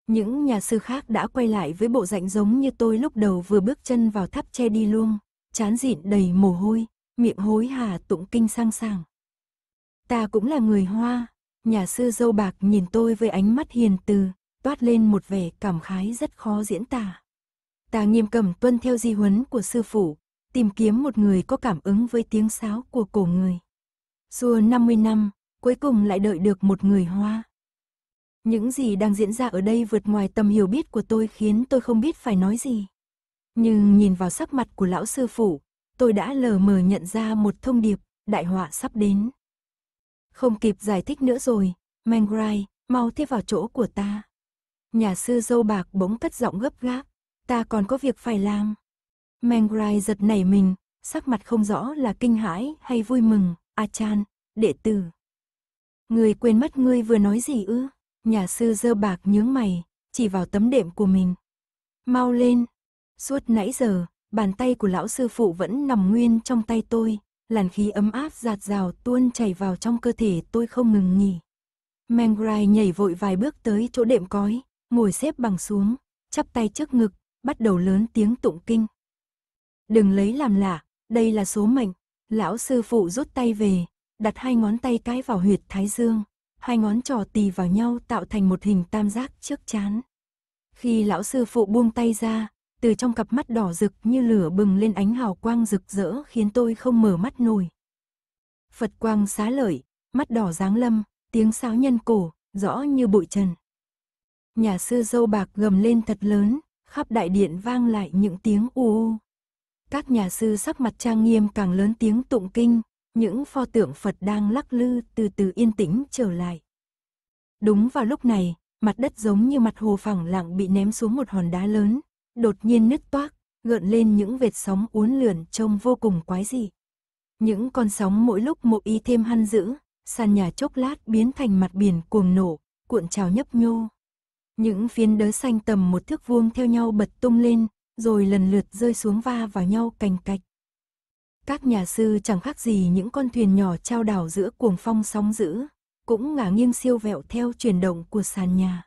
Những nhà sư khác đã quay lại với bộ dạng giống như tôi lúc đầu vừa bước chân vào tháp che đi luôn, chán dịn đầy mồ hôi, miệng hối hà tụng kinh sang sàng. Ta cũng là người Hoa. Nhà sư dâu bạc nhìn tôi với ánh mắt hiền từ, toát lên một vẻ cảm khái rất khó diễn tả. Ta nghiêm cẩm tuân theo di huấn của sư phụ, tìm kiếm một người có cảm ứng với tiếng sáo của cổ người. Xua 50 năm, cuối cùng lại đợi được một người Hoa. Những gì đang diễn ra ở đây vượt ngoài tầm hiểu biết của tôi khiến tôi không biết phải nói gì. Nhưng nhìn vào sắc mặt của lão sư phụ, tôi đã lờ mờ nhận ra một thông điệp, đại họa sắp đến. Không kịp giải thích nữa rồi, Mangrai, mau tiếp vào chỗ của ta. Nhà sư dâu bạc bỗng cất giọng gấp gáp, ta còn có việc phải làm. Mangrai giật nảy mình, sắc mặt không rõ là kinh hãi hay vui mừng, Achan, đệ tử. Người quên mất ngươi vừa nói gì ư? Nhà sư dơ bạc nhướng mày, chỉ vào tấm đệm của mình. Mau lên. Suốt nãy giờ, bàn tay của lão sư phụ vẫn nằm nguyên trong tay tôi, làn khí ấm áp giạt rào tuôn chảy vào trong cơ thể tôi không ngừng nghỉ. Mengrai nhảy vội vài bước tới chỗ đệm cói, ngồi xếp bằng xuống, chắp tay trước ngực, bắt đầu lớn tiếng tụng kinh. Đừng lấy làm lạ, đây là số mệnh. Lão sư phụ rút tay về, đặt hai ngón tay cái vào huyệt thái dương, hai ngón trò tì vào nhau tạo thành một hình tam giác trước chán. Khi lão sư phụ buông tay ra, từ trong cặp mắt đỏ rực như lửa bừng lên ánh hào quang rực rỡ khiến tôi không mở mắt nổi. Phật quang xá lợi, mắt đỏ dáng lâm, tiếng sáo nhân cổ, rõ như bụi trần. Nhà sư dâu bạc gầm lên thật lớn, khắp đại điện vang lại những tiếng u u. Các nhà sư sắc mặt trang nghiêm càng lớn tiếng tụng kinh, những pho tượng Phật đang lắc lư từ từ yên tĩnh trở lại. Đúng vào lúc này, mặt đất giống như mặt hồ phẳng lặng bị ném xuống một hòn đá lớn, Đột nhiên nứt toác, gợn lên những vệt sóng uốn lượn trông vô cùng quái dị. Những con sóng mỗi lúc một y thêm hăn dữ, sàn nhà chốc lát biến thành mặt biển cuồng nổ, cuộn trào nhấp nhô. Những phiến đớ xanh tầm một thước vuông theo nhau bật tung lên, rồi lần lượt rơi xuống va vào nhau cành cạch. Các nhà sư chẳng khác gì những con thuyền nhỏ trao đảo giữa cuồng phong sóng dữ, cũng ngả nghiêng siêu vẹo theo chuyển động của sàn nhà.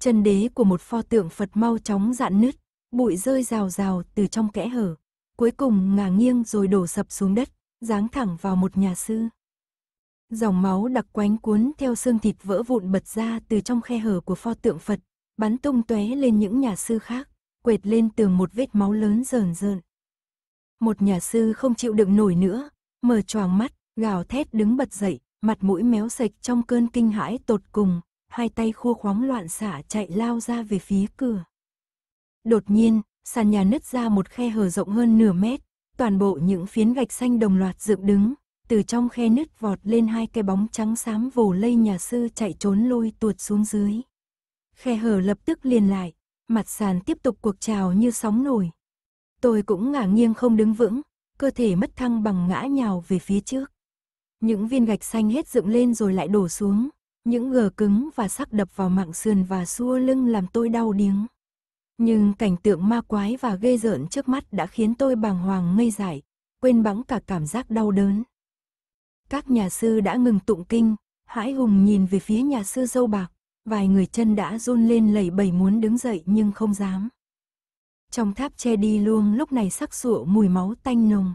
Chân đế của một pho tượng Phật mau chóng dạn nứt, bụi rơi rào rào từ trong kẽ hở, cuối cùng ngả nghiêng rồi đổ sập xuống đất, giáng thẳng vào một nhà sư. Dòng máu đặc quánh cuốn theo xương thịt vỡ vụn bật ra từ trong khe hở của pho tượng Phật, bắn tung tóe lên những nhà sư khác, quệt lên tường một vết máu lớn rờn rợn. Một nhà sư không chịu đựng nổi nữa, mở choàng mắt, gào thét đứng bật dậy, mặt mũi méo sạch trong cơn kinh hãi tột cùng, hai tay khua khoáng loạn xả chạy lao ra về phía cửa. Đột nhiên, sàn nhà nứt ra một khe hở rộng hơn nửa mét, toàn bộ những phiến gạch xanh đồng loạt dựng đứng, từ trong khe nứt vọt lên hai cái bóng trắng xám vồ lây nhà sư chạy trốn lôi tuột xuống dưới. Khe hở lập tức liền lại, mặt sàn tiếp tục cuộc trào như sóng nổi. Tôi cũng ngả nghiêng không đứng vững, cơ thể mất thăng bằng ngã nhào về phía trước. Những viên gạch xanh hết dựng lên rồi lại đổ xuống, những gờ cứng và sắc đập vào mạng sườn và xua lưng làm tôi đau điếng. Nhưng cảnh tượng ma quái và ghê rợn trước mắt đã khiến tôi bàng hoàng ngây dại, quên bẵng cả cảm giác đau đớn. Các nhà sư đã ngừng tụng kinh, hãi hùng nhìn về phía nhà sư dâu bạc, vài người chân đã run lên lẩy bẩy muốn đứng dậy nhưng không dám. Trong tháp che đi luông lúc này sắc sụa mùi máu tanh nồng.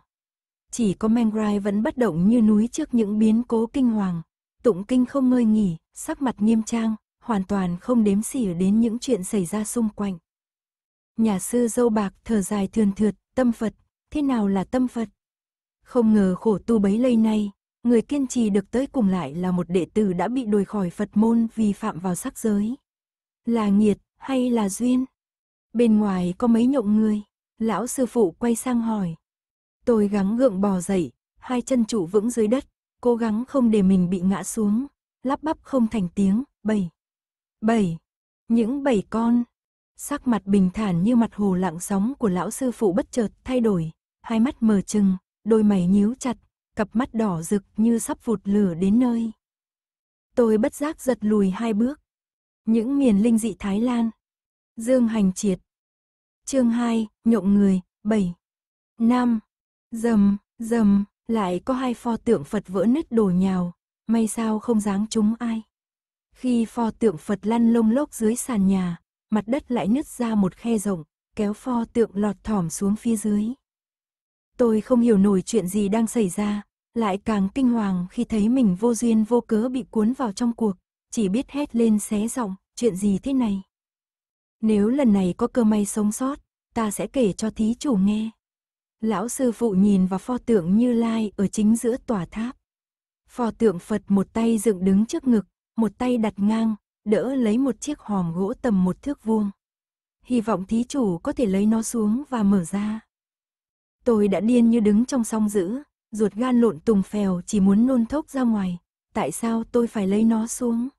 Chỉ có Mengrai vẫn bất động như núi trước những biến cố kinh hoàng. Tụng kinh không ngơi nghỉ, sắc mặt nghiêm trang, hoàn toàn không đếm xỉa đến những chuyện xảy ra xung quanh nhà sư dâu bạc thở dài thườn thượt, tâm Phật, thế nào là tâm Phật? Không ngờ khổ tu bấy lây nay, người kiên trì được tới cùng lại là một đệ tử đã bị đuổi khỏi Phật môn vì phạm vào sắc giới. Là nghiệt hay là duyên? Bên ngoài có mấy nhộng người, lão sư phụ quay sang hỏi. Tôi gắng gượng bò dậy, hai chân trụ vững dưới đất, cố gắng không để mình bị ngã xuống, lắp bắp không thành tiếng, bảy. Bảy. Những bảy con, Sắc mặt bình thản như mặt hồ lặng sóng của lão sư phụ bất chợt thay đổi, hai mắt mờ trừng, đôi mày nhíu chặt, cặp mắt đỏ rực như sắp vụt lửa đến nơi. Tôi bất giác giật lùi hai bước. Những miền linh dị Thái Lan. Dương hành triệt. Chương 2, nhộng người, 7. năm, Dầm, dầm, lại có hai pho tượng Phật vỡ nứt đổ nhào, may sao không dáng chúng ai. Khi pho tượng Phật lăn lông lốc dưới sàn nhà, mặt đất lại nứt ra một khe rộng, kéo pho tượng lọt thỏm xuống phía dưới. Tôi không hiểu nổi chuyện gì đang xảy ra, lại càng kinh hoàng khi thấy mình vô duyên vô cớ bị cuốn vào trong cuộc, chỉ biết hét lên xé giọng, chuyện gì thế này. Nếu lần này có cơ may sống sót, ta sẽ kể cho thí chủ nghe. Lão sư phụ nhìn vào pho tượng Như Lai ở chính giữa tòa tháp. Pho tượng Phật một tay dựng đứng trước ngực, một tay đặt ngang, đỡ lấy một chiếc hòm gỗ tầm một thước vuông. Hy vọng thí chủ có thể lấy nó xuống và mở ra. Tôi đã điên như đứng trong song dữ, ruột gan lộn tùng phèo chỉ muốn nôn thốc ra ngoài. Tại sao tôi phải lấy nó xuống?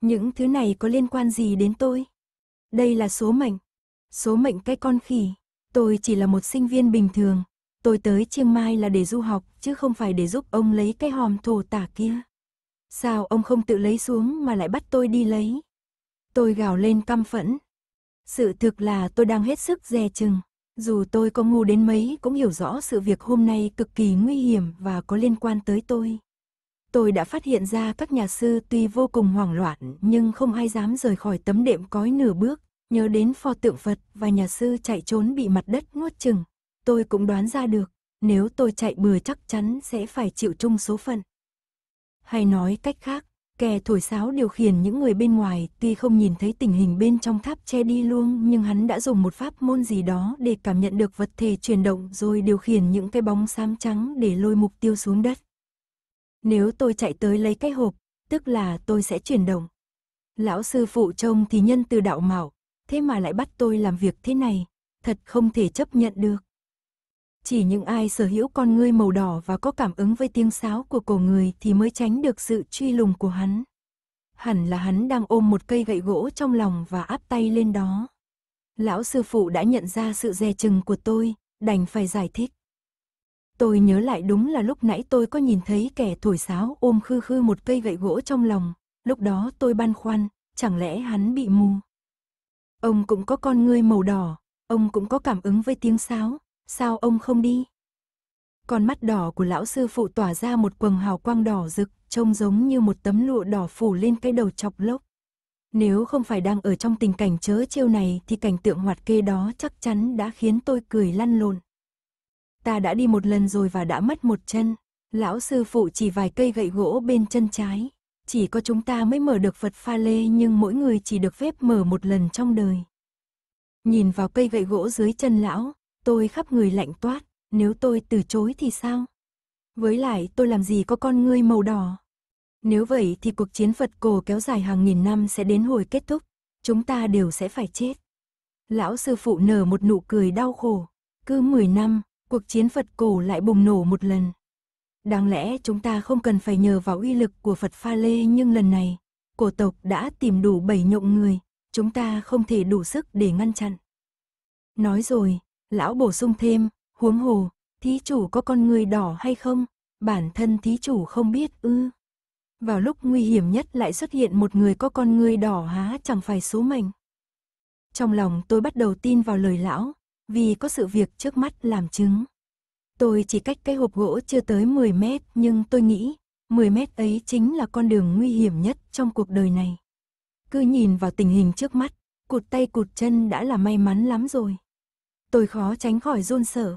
Những thứ này có liên quan gì đến tôi? Đây là số mệnh. Số mệnh cái con khỉ. Tôi chỉ là một sinh viên bình thường. Tôi tới Chiang Mai là để du học chứ không phải để giúp ông lấy cái hòm thổ tả kia. Sao ông không tự lấy xuống mà lại bắt tôi đi lấy? Tôi gào lên căm phẫn. Sự thực là tôi đang hết sức dè chừng. Dù tôi có ngu đến mấy cũng hiểu rõ sự việc hôm nay cực kỳ nguy hiểm và có liên quan tới tôi. Tôi đã phát hiện ra các nhà sư tuy vô cùng hoảng loạn nhưng không ai dám rời khỏi tấm đệm cói nửa bước, nhớ đến pho tượng Phật và nhà sư chạy trốn bị mặt đất nuốt chừng. Tôi cũng đoán ra được, nếu tôi chạy bừa chắc chắn sẽ phải chịu chung số phận. Hay nói cách khác, kẻ thổi sáo điều khiển những người bên ngoài tuy không nhìn thấy tình hình bên trong tháp che đi luôn nhưng hắn đã dùng một pháp môn gì đó để cảm nhận được vật thể chuyển động rồi điều khiển những cái bóng xám trắng để lôi mục tiêu xuống đất. Nếu tôi chạy tới lấy cái hộp, tức là tôi sẽ chuyển động. Lão sư phụ trông thì nhân từ đạo mạo, thế mà lại bắt tôi làm việc thế này, thật không thể chấp nhận được. Chỉ những ai sở hữu con ngươi màu đỏ và có cảm ứng với tiếng sáo của cổ người thì mới tránh được sự truy lùng của hắn. Hẳn là hắn đang ôm một cây gậy gỗ trong lòng và áp tay lên đó. Lão sư phụ đã nhận ra sự dè chừng của tôi, đành phải giải thích. Tôi nhớ lại đúng là lúc nãy tôi có nhìn thấy kẻ thổi sáo ôm khư khư một cây gậy gỗ trong lòng, lúc đó tôi băn khoăn, chẳng lẽ hắn bị mù. Ông cũng có con ngươi màu đỏ, ông cũng có cảm ứng với tiếng sáo, Sao ông không đi? Con mắt đỏ của lão sư phụ tỏa ra một quầng hào quang đỏ rực, trông giống như một tấm lụa đỏ phủ lên cái đầu chọc lốc. Nếu không phải đang ở trong tình cảnh chớ trêu này thì cảnh tượng hoạt kê đó chắc chắn đã khiến tôi cười lăn lộn. Ta đã đi một lần rồi và đã mất một chân. Lão sư phụ chỉ vài cây gậy gỗ bên chân trái. Chỉ có chúng ta mới mở được vật pha lê nhưng mỗi người chỉ được phép mở một lần trong đời. Nhìn vào cây gậy gỗ dưới chân lão, Tôi khắp người lạnh toát, nếu tôi từ chối thì sao? Với lại tôi làm gì có con ngươi màu đỏ? Nếu vậy thì cuộc chiến Phật cổ kéo dài hàng nghìn năm sẽ đến hồi kết thúc, chúng ta đều sẽ phải chết. Lão sư phụ nở một nụ cười đau khổ, cứ 10 năm, cuộc chiến Phật cổ lại bùng nổ một lần. Đáng lẽ chúng ta không cần phải nhờ vào uy lực của Phật Pha Lê nhưng lần này, cổ tộc đã tìm đủ bảy nhộng người, chúng ta không thể đủ sức để ngăn chặn. Nói rồi, Lão bổ sung thêm, huống hồ, thí chủ có con người đỏ hay không? Bản thân thí chủ không biết ư. Vào lúc nguy hiểm nhất lại xuất hiện một người có con người đỏ há chẳng phải số mệnh. Trong lòng tôi bắt đầu tin vào lời lão, vì có sự việc trước mắt làm chứng. Tôi chỉ cách cái hộp gỗ chưa tới 10 mét nhưng tôi nghĩ 10 mét ấy chính là con đường nguy hiểm nhất trong cuộc đời này. Cứ nhìn vào tình hình trước mắt, cụt tay cụt chân đã là may mắn lắm rồi tôi khó tránh khỏi run sợ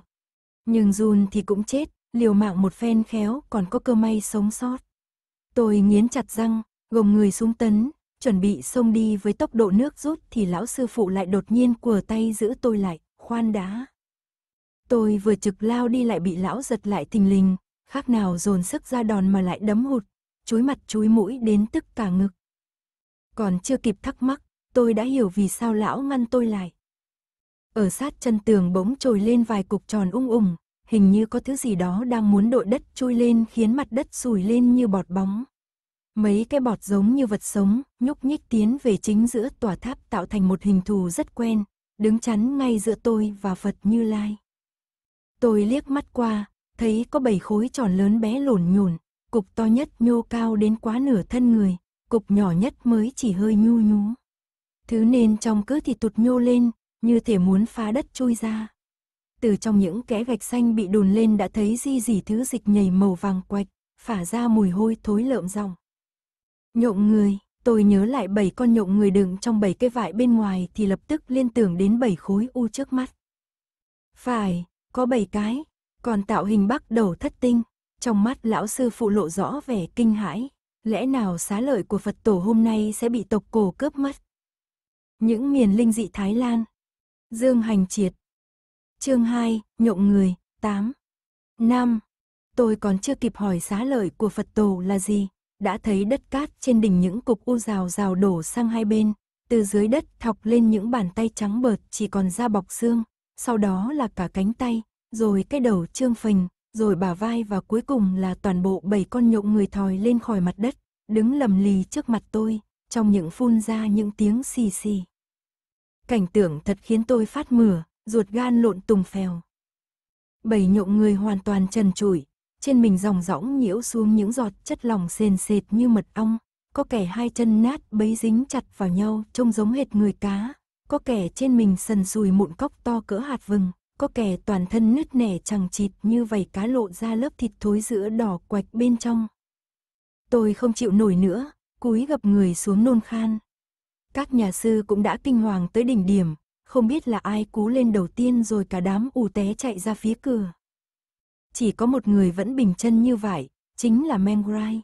Nhưng run thì cũng chết, liều mạng một phen khéo còn có cơ may sống sót. Tôi nghiến chặt răng, gồng người xuống tấn, chuẩn bị xông đi với tốc độ nước rút thì lão sư phụ lại đột nhiên quờ tay giữ tôi lại, khoan đá. Tôi vừa trực lao đi lại bị lão giật lại thình lình, khác nào dồn sức ra đòn mà lại đấm hụt, chúi mặt chúi mũi đến tức cả ngực. Còn chưa kịp thắc mắc, tôi đã hiểu vì sao lão ngăn tôi lại. Ở sát chân tường bỗng trồi lên vài cục tròn ung ung, hình như có thứ gì đó đang muốn đội đất trôi lên khiến mặt đất sùi lên như bọt bóng. Mấy cái bọt giống như vật sống, nhúc nhích tiến về chính giữa tòa tháp tạo thành một hình thù rất quen, đứng chắn ngay giữa tôi và Phật Như Lai. Tôi liếc mắt qua, thấy có bảy khối tròn lớn bé lổn nhổn, cục to nhất nhô cao đến quá nửa thân người, cục nhỏ nhất mới chỉ hơi nhu nhú. Thứ nền trong cứ thì tụt nhô lên, như thể muốn phá đất trôi ra. Từ trong những kẽ gạch xanh bị đùn lên đã thấy di dì thứ dịch nhầy màu vàng quạch, phả ra mùi hôi thối lợm ròng. nhộng người, tôi nhớ lại bảy con nhộng người đựng trong bảy cái vải bên ngoài thì lập tức liên tưởng đến bảy khối u trước mắt. Phải, có bảy cái, còn tạo hình bắt đầu thất tinh, trong mắt lão sư phụ lộ rõ vẻ kinh hãi, lẽ nào xá lợi của Phật tổ hôm nay sẽ bị tộc cổ cướp mất. Những miền linh dị Thái Lan, Dương Hành Triệt Chương 2, Nhộng Người, 8 5. Tôi còn chưa kịp hỏi xá lợi của Phật tổ là gì, đã thấy đất cát trên đỉnh những cục u rào rào đổ sang hai bên, từ dưới đất thọc lên những bàn tay trắng bợt chỉ còn da bọc xương, sau đó là cả cánh tay, rồi cái đầu trương phình, rồi bả vai và cuối cùng là toàn bộ bảy con nhộng người thòi lên khỏi mặt đất, đứng lầm lì trước mặt tôi, trong những phun ra những tiếng xì xì. Cảnh tượng thật khiến tôi phát mửa, ruột gan lộn tùng phèo. Bầy nhộng người hoàn toàn trần trụi, trên mình dòng rõng nhiễu xuống những giọt chất lỏng sền sệt như mật ong, có kẻ hai chân nát bấy dính chặt vào nhau trông giống hệt người cá, có kẻ trên mình sần sùi mụn cóc to cỡ hạt vừng, có kẻ toàn thân nứt nẻ chẳng chịt như vảy cá lộ ra lớp thịt thối giữa đỏ quạch bên trong. Tôi không chịu nổi nữa, cúi gập người xuống nôn khan, các nhà sư cũng đã kinh hoàng tới đỉnh điểm, không biết là ai cú lên đầu tiên rồi cả đám ù té chạy ra phía cửa. Chỉ có một người vẫn bình chân như vậy, chính là Mengrai.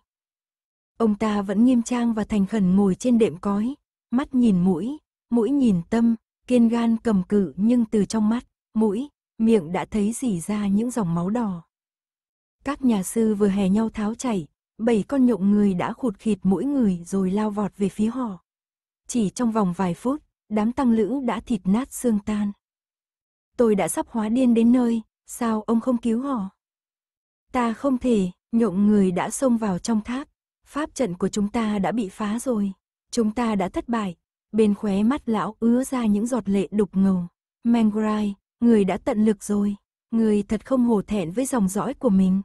Ông ta vẫn nghiêm trang và thành khẩn ngồi trên đệm cói, mắt nhìn mũi, mũi nhìn tâm, kiên gan cầm cự nhưng từ trong mắt, mũi, miệng đã thấy rỉ ra những dòng máu đỏ. Các nhà sư vừa hè nhau tháo chảy, bảy con nhộng người đã khụt khịt mỗi người rồi lao vọt về phía họ. Chỉ trong vòng vài phút, đám tăng lữ đã thịt nát xương tan. Tôi đã sắp hóa điên đến nơi, sao ông không cứu họ? Ta không thể, nhộng người đã xông vào trong tháp. Pháp trận của chúng ta đã bị phá rồi. Chúng ta đã thất bại. Bên khóe mắt lão ứa ra những giọt lệ đục ngầu. Mangrai, người đã tận lực rồi. Người thật không hổ thẹn với dòng dõi của mình.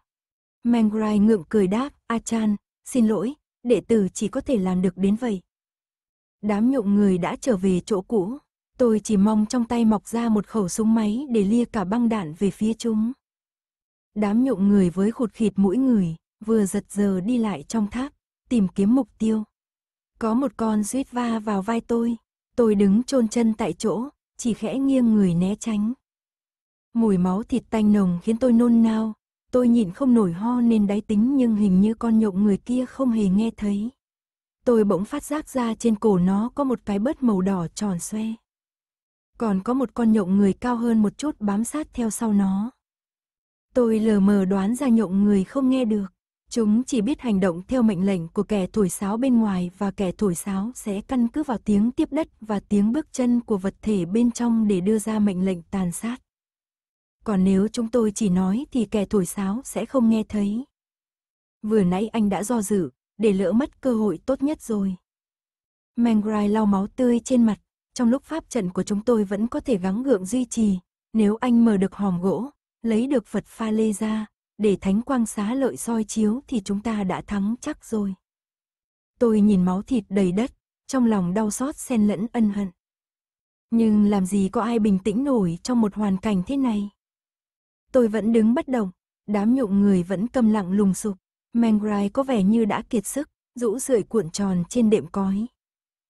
Mangrai ngượng cười đáp, a chan, xin lỗi, đệ tử chỉ có thể làm được đến vậy. Đám nhộn người đã trở về chỗ cũ. Tôi chỉ mong trong tay mọc ra một khẩu súng máy để lia cả băng đạn về phía chúng. Đám nhộn người với khụt khịt mũi người, vừa giật giờ đi lại trong tháp, tìm kiếm mục tiêu. Có một con suýt va vào vai tôi, tôi đứng chôn chân tại chỗ, chỉ khẽ nghiêng người né tránh. Mùi máu thịt tanh nồng khiến tôi nôn nao, tôi nhịn không nổi ho nên đáy tính nhưng hình như con nhộng người kia không hề nghe thấy tôi bỗng phát giác ra trên cổ nó có một cái bớt màu đỏ tròn xoe. Còn có một con nhộng người cao hơn một chút bám sát theo sau nó. Tôi lờ mờ đoán ra nhộng người không nghe được. Chúng chỉ biết hành động theo mệnh lệnh của kẻ thổi sáo bên ngoài và kẻ thổi sáo sẽ căn cứ vào tiếng tiếp đất và tiếng bước chân của vật thể bên trong để đưa ra mệnh lệnh tàn sát. Còn nếu chúng tôi chỉ nói thì kẻ thổi sáo sẽ không nghe thấy. Vừa nãy anh đã do dự, để lỡ mất cơ hội tốt nhất rồi. Mengrai lau máu tươi trên mặt, trong lúc pháp trận của chúng tôi vẫn có thể gắng gượng duy trì, nếu anh mở được hòm gỗ, lấy được Phật pha lê ra, để thánh quang xá lợi soi chiếu thì chúng ta đã thắng chắc rồi. Tôi nhìn máu thịt đầy đất, trong lòng đau xót xen lẫn ân hận. Nhưng làm gì có ai bình tĩnh nổi trong một hoàn cảnh thế này? Tôi vẫn đứng bất động, đám nhộn người vẫn câm lặng lùng sục. Mengrai có vẻ như đã kiệt sức, rũ rượi cuộn tròn trên đệm cói.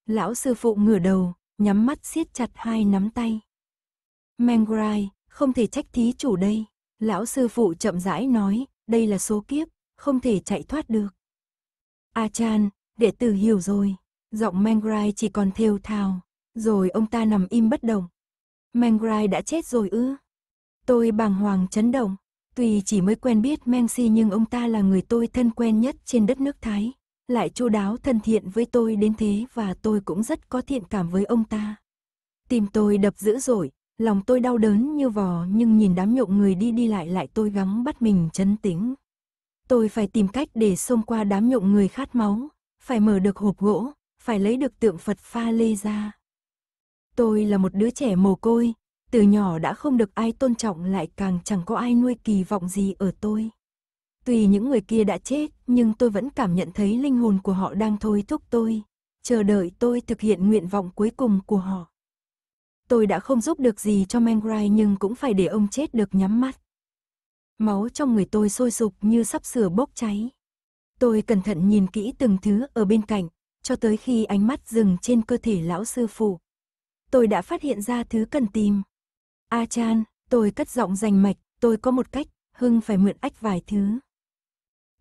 Lão sư phụ ngửa đầu, nhắm mắt siết chặt hai nắm tay. Mengrai, không thể trách thí chủ đây. Lão sư phụ chậm rãi nói, đây là số kiếp, không thể chạy thoát được. A-chan, đệ tử hiểu rồi. Giọng Mengrai chỉ còn thêu thào, rồi ông ta nằm im bất động. Mengrai đã chết rồi ư? Tôi bàng hoàng chấn động. Tuy chỉ mới quen biết Mensi nhưng ông ta là người tôi thân quen nhất trên đất nước Thái, lại chu đáo thân thiện với tôi đến thế và tôi cũng rất có thiện cảm với ông ta. Tim tôi đập dữ dội, lòng tôi đau đớn như vò nhưng nhìn đám nhộn người đi đi lại lại tôi gắng bắt mình chấn tĩnh. Tôi phải tìm cách để xông qua đám nhộn người khát máu, phải mở được hộp gỗ, phải lấy được tượng Phật pha lê ra. Tôi là một đứa trẻ mồ côi, từ nhỏ đã không được ai tôn trọng lại càng chẳng có ai nuôi kỳ vọng gì ở tôi. Tùy những người kia đã chết, nhưng tôi vẫn cảm nhận thấy linh hồn của họ đang thôi thúc tôi, chờ đợi tôi thực hiện nguyện vọng cuối cùng của họ. Tôi đã không giúp được gì cho Mengrai nhưng cũng phải để ông chết được nhắm mắt. Máu trong người tôi sôi sục như sắp sửa bốc cháy. Tôi cẩn thận nhìn kỹ từng thứ ở bên cạnh, cho tới khi ánh mắt dừng trên cơ thể lão sư phụ. Tôi đã phát hiện ra thứ cần tìm, A chan, tôi cất giọng rành mạch, tôi có một cách, Hưng phải mượn ách vài thứ.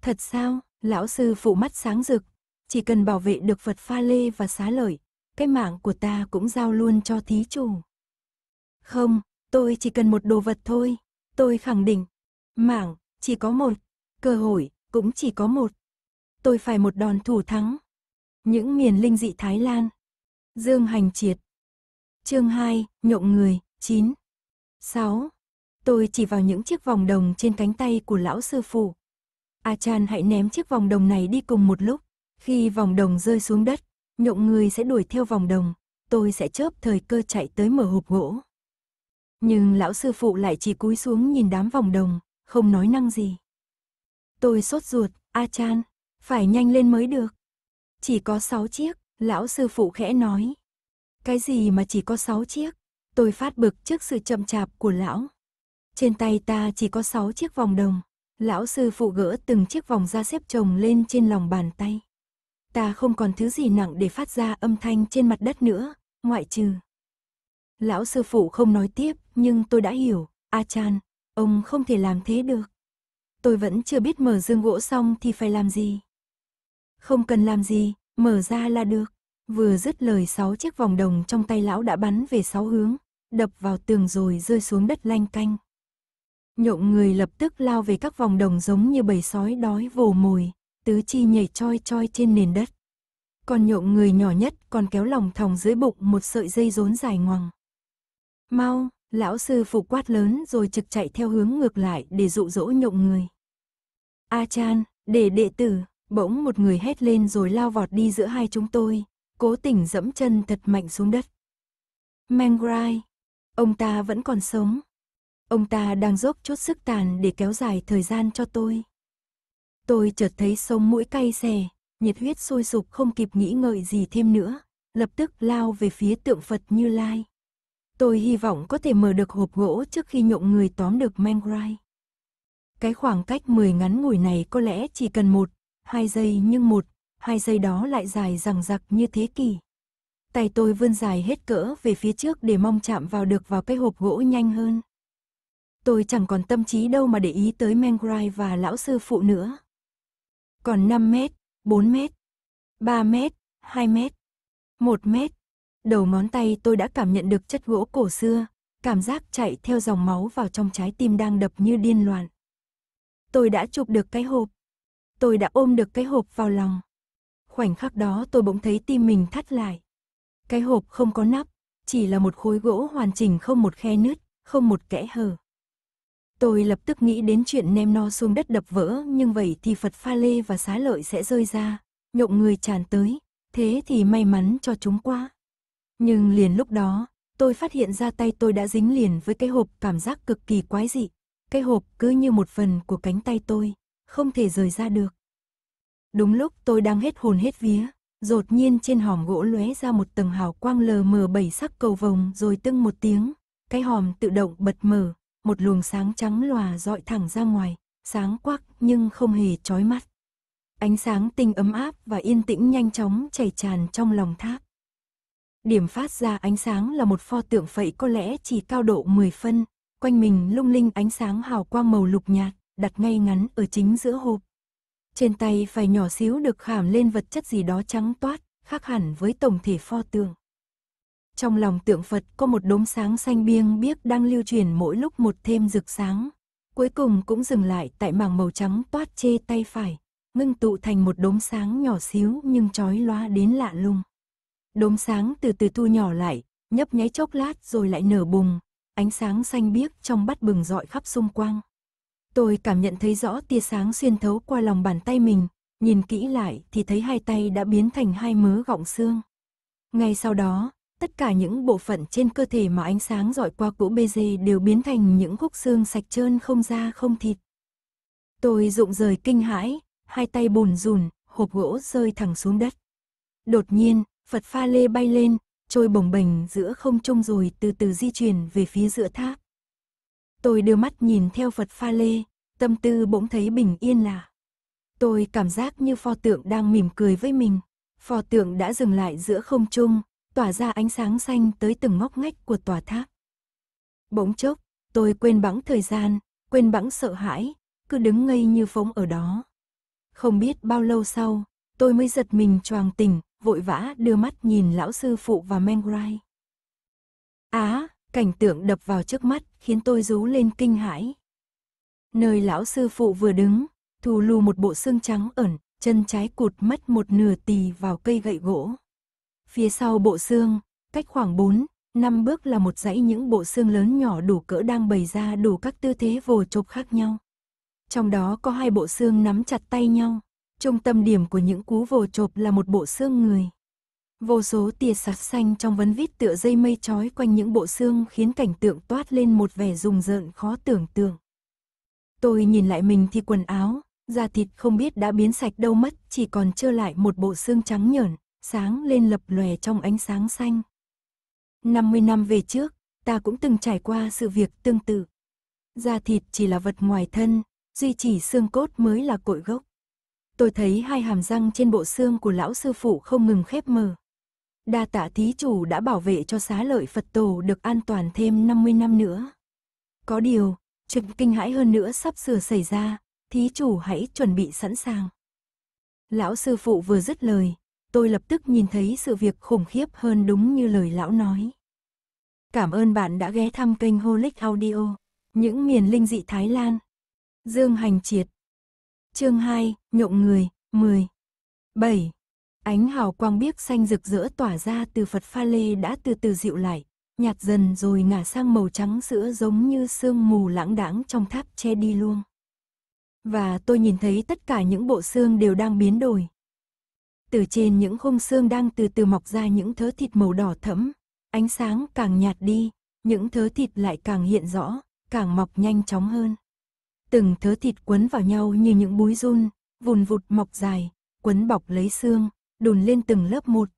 Thật sao, lão sư phụ mắt sáng rực, chỉ cần bảo vệ được Phật pha lê và xá lợi, cái mạng của ta cũng giao luôn cho thí chủ. Không, tôi chỉ cần một đồ vật thôi, tôi khẳng định, mạng, chỉ có một, cơ hội, cũng chỉ có một. Tôi phải một đòn thủ thắng. Những miền linh dị Thái Lan. Dương Hành Triệt. Chương 2, Nhộng Người, 9. 6. Tôi chỉ vào những chiếc vòng đồng trên cánh tay của lão sư phụ. A Chan hãy ném chiếc vòng đồng này đi cùng một lúc. Khi vòng đồng rơi xuống đất, nhộng người sẽ đuổi theo vòng đồng. Tôi sẽ chớp thời cơ chạy tới mở hộp gỗ. Nhưng lão sư phụ lại chỉ cúi xuống nhìn đám vòng đồng, không nói năng gì. Tôi sốt ruột, A Chan, phải nhanh lên mới được. Chỉ có 6 chiếc, lão sư phụ khẽ nói. Cái gì mà chỉ có 6 chiếc? Tôi phát bực trước sự chậm chạp của lão. Trên tay ta chỉ có 6 chiếc vòng đồng. Lão sư phụ gỡ từng chiếc vòng ra xếp chồng lên trên lòng bàn tay. Ta không còn thứ gì nặng để phát ra âm thanh trên mặt đất nữa, ngoại trừ. Lão sư phụ không nói tiếp, nhưng tôi đã hiểu, A Chan, ông không thể làm thế được. Tôi vẫn chưa biết mở dương gỗ xong thì phải làm gì. Không cần làm gì, mở ra là được. Vừa dứt lời sáu chiếc vòng đồng trong tay lão đã bắn về sáu hướng, đập vào tường rồi rơi xuống đất lanh canh. Nhộng người lập tức lao về các vòng đồng giống như bầy sói đói vồ mồi, tứ chi nhảy choi choi trên nền đất. Còn nhộng người nhỏ nhất còn kéo lòng thòng dưới bụng một sợi dây rốn dài ngoằng. Mau, lão sư phụ quát lớn rồi trực chạy theo hướng ngược lại để dụ dỗ nhộng người. A chan, để đệ tử, bỗng một người hét lên rồi lao vọt đi giữa hai chúng tôi, cố tình dẫm chân thật mạnh xuống đất. Mangrai, Ông ta vẫn còn sống. Ông ta đang dốc chút sức tàn để kéo dài thời gian cho tôi. Tôi chợt thấy sống mũi cay xè, nhiệt huyết sôi sục không kịp nghĩ ngợi gì thêm nữa, lập tức lao về phía tượng Phật Như Lai. Tôi hy vọng có thể mở được hộp gỗ trước khi nhộng người tóm được Mangrai. Cái khoảng cách 10 ngắn ngủi này có lẽ chỉ cần một, hai giây nhưng một, hai giây đó lại dài rằng giặc như thế kỷ tay tôi vươn dài hết cỡ về phía trước để mong chạm vào được vào cái hộp gỗ nhanh hơn. Tôi chẳng còn tâm trí đâu mà để ý tới Mengrai và lão sư phụ nữa. Còn 5 mét, 4 mét, 3 mét, 2 mét, 1 mét. Đầu ngón tay tôi đã cảm nhận được chất gỗ cổ xưa, cảm giác chạy theo dòng máu vào trong trái tim đang đập như điên loạn. Tôi đã chụp được cái hộp. Tôi đã ôm được cái hộp vào lòng. Khoảnh khắc đó tôi bỗng thấy tim mình thắt lại. Cái hộp không có nắp, chỉ là một khối gỗ hoàn chỉnh không một khe nứt, không một kẽ hở. Tôi lập tức nghĩ đến chuyện nem no xuống đất đập vỡ, nhưng vậy thì Phật pha lê và xá lợi sẽ rơi ra, nhộn người tràn tới, thế thì may mắn cho chúng quá Nhưng liền lúc đó, tôi phát hiện ra tay tôi đã dính liền với cái hộp cảm giác cực kỳ quái dị. Cái hộp cứ như một phần của cánh tay tôi, không thể rời ra được. Đúng lúc tôi đang hết hồn hết vía, Rột nhiên trên hòm gỗ lóe ra một tầng hào quang lờ mờ bảy sắc cầu vồng rồi tưng một tiếng, cái hòm tự động bật mở, một luồng sáng trắng lòa dọi thẳng ra ngoài, sáng quắc nhưng không hề chói mắt. Ánh sáng tinh ấm áp và yên tĩnh nhanh chóng chảy tràn trong lòng tháp. Điểm phát ra ánh sáng là một pho tượng phẩy có lẽ chỉ cao độ 10 phân, quanh mình lung linh ánh sáng hào quang màu lục nhạt, đặt ngay ngắn ở chính giữa hộp. Trên tay phải nhỏ xíu được khảm lên vật chất gì đó trắng toát, khác hẳn với tổng thể pho tượng. Trong lòng tượng Phật có một đốm sáng xanh biêng biếc đang lưu truyền mỗi lúc một thêm rực sáng. Cuối cùng cũng dừng lại tại mảng màu trắng toát chê tay phải, ngưng tụ thành một đốm sáng nhỏ xíu nhưng trói loa đến lạ lung Đốm sáng từ từ thu nhỏ lại, nhấp nháy chốc lát rồi lại nở bùng, ánh sáng xanh biếc trong bắt bừng dọi khắp xung quanh. Tôi cảm nhận thấy rõ tia sáng xuyên thấu qua lòng bàn tay mình, nhìn kỹ lại thì thấy hai tay đã biến thành hai mớ gọng xương. Ngay sau đó, tất cả những bộ phận trên cơ thể mà ánh sáng dọi qua cỗ bê dê đều biến thành những khúc xương sạch trơn không da không thịt. Tôi rụng rời kinh hãi, hai tay bùn rùn, hộp gỗ rơi thẳng xuống đất. Đột nhiên, Phật pha lê bay lên, trôi bồng bềnh giữa không trung rồi từ từ di chuyển về phía giữa tháp. Tôi đưa mắt nhìn theo Phật pha lê, tâm tư bỗng thấy bình yên lạ. Tôi cảm giác như pho tượng đang mỉm cười với mình. Pho tượng đã dừng lại giữa không trung, tỏa ra ánh sáng xanh tới từng ngóc ngách của tòa tháp. Bỗng chốc, tôi quên bẵng thời gian, quên bẵng sợ hãi, cứ đứng ngây như phóng ở đó. Không biết bao lâu sau, tôi mới giật mình choàng tỉnh, vội vã đưa mắt nhìn lão sư phụ và Mengrai. Á, à, Cảnh tượng đập vào trước mắt khiến tôi rú lên kinh hãi. Nơi lão sư phụ vừa đứng, thù lù một bộ xương trắng ẩn, chân trái cụt mất một nửa tì vào cây gậy gỗ. Phía sau bộ xương, cách khoảng 4, 5 bước là một dãy những bộ xương lớn nhỏ đủ cỡ đang bày ra đủ các tư thế vồ chộp khác nhau. Trong đó có hai bộ xương nắm chặt tay nhau. Trung tâm điểm của những cú vồ chộp là một bộ xương người. Vô số tia sạc xanh trong vấn vít tựa dây mây trói quanh những bộ xương khiến cảnh tượng toát lên một vẻ rùng rợn khó tưởng tượng. Tôi nhìn lại mình thì quần áo, da thịt không biết đã biến sạch đâu mất, chỉ còn trơ lại một bộ xương trắng nhởn, sáng lên lập lòe trong ánh sáng xanh. 50 năm về trước, ta cũng từng trải qua sự việc tương tự. Da thịt chỉ là vật ngoài thân, duy chỉ xương cốt mới là cội gốc. Tôi thấy hai hàm răng trên bộ xương của lão sư phụ không ngừng khép mở, Đa tạ thí chủ đã bảo vệ cho xá lợi Phật tổ được an toàn thêm 50 năm nữa. Có điều, chuyện kinh hãi hơn nữa sắp sửa xảy ra, thí chủ hãy chuẩn bị sẵn sàng. Lão sư phụ vừa dứt lời, tôi lập tức nhìn thấy sự việc khủng khiếp hơn đúng như lời lão nói. Cảm ơn bạn đã ghé thăm kênh Holic Audio, những miền linh dị Thái Lan. Dương Hành Triệt Chương 2, Nhộng Người, 10 7 Ánh hào quang biếc xanh rực rỡ tỏa ra từ Phật pha lê đã từ từ dịu lại, nhạt dần rồi ngả sang màu trắng sữa giống như sương mù lãng đãng trong tháp che đi luôn. Và tôi nhìn thấy tất cả những bộ xương đều đang biến đổi. Từ trên những khung xương đang từ từ mọc ra những thớ thịt màu đỏ thẫm, ánh sáng càng nhạt đi, những thớ thịt lại càng hiện rõ, càng mọc nhanh chóng hơn. Từng thớ thịt quấn vào nhau như những búi run, vùn vụt mọc dài, quấn bọc lấy xương, đùn lên từng lớp một.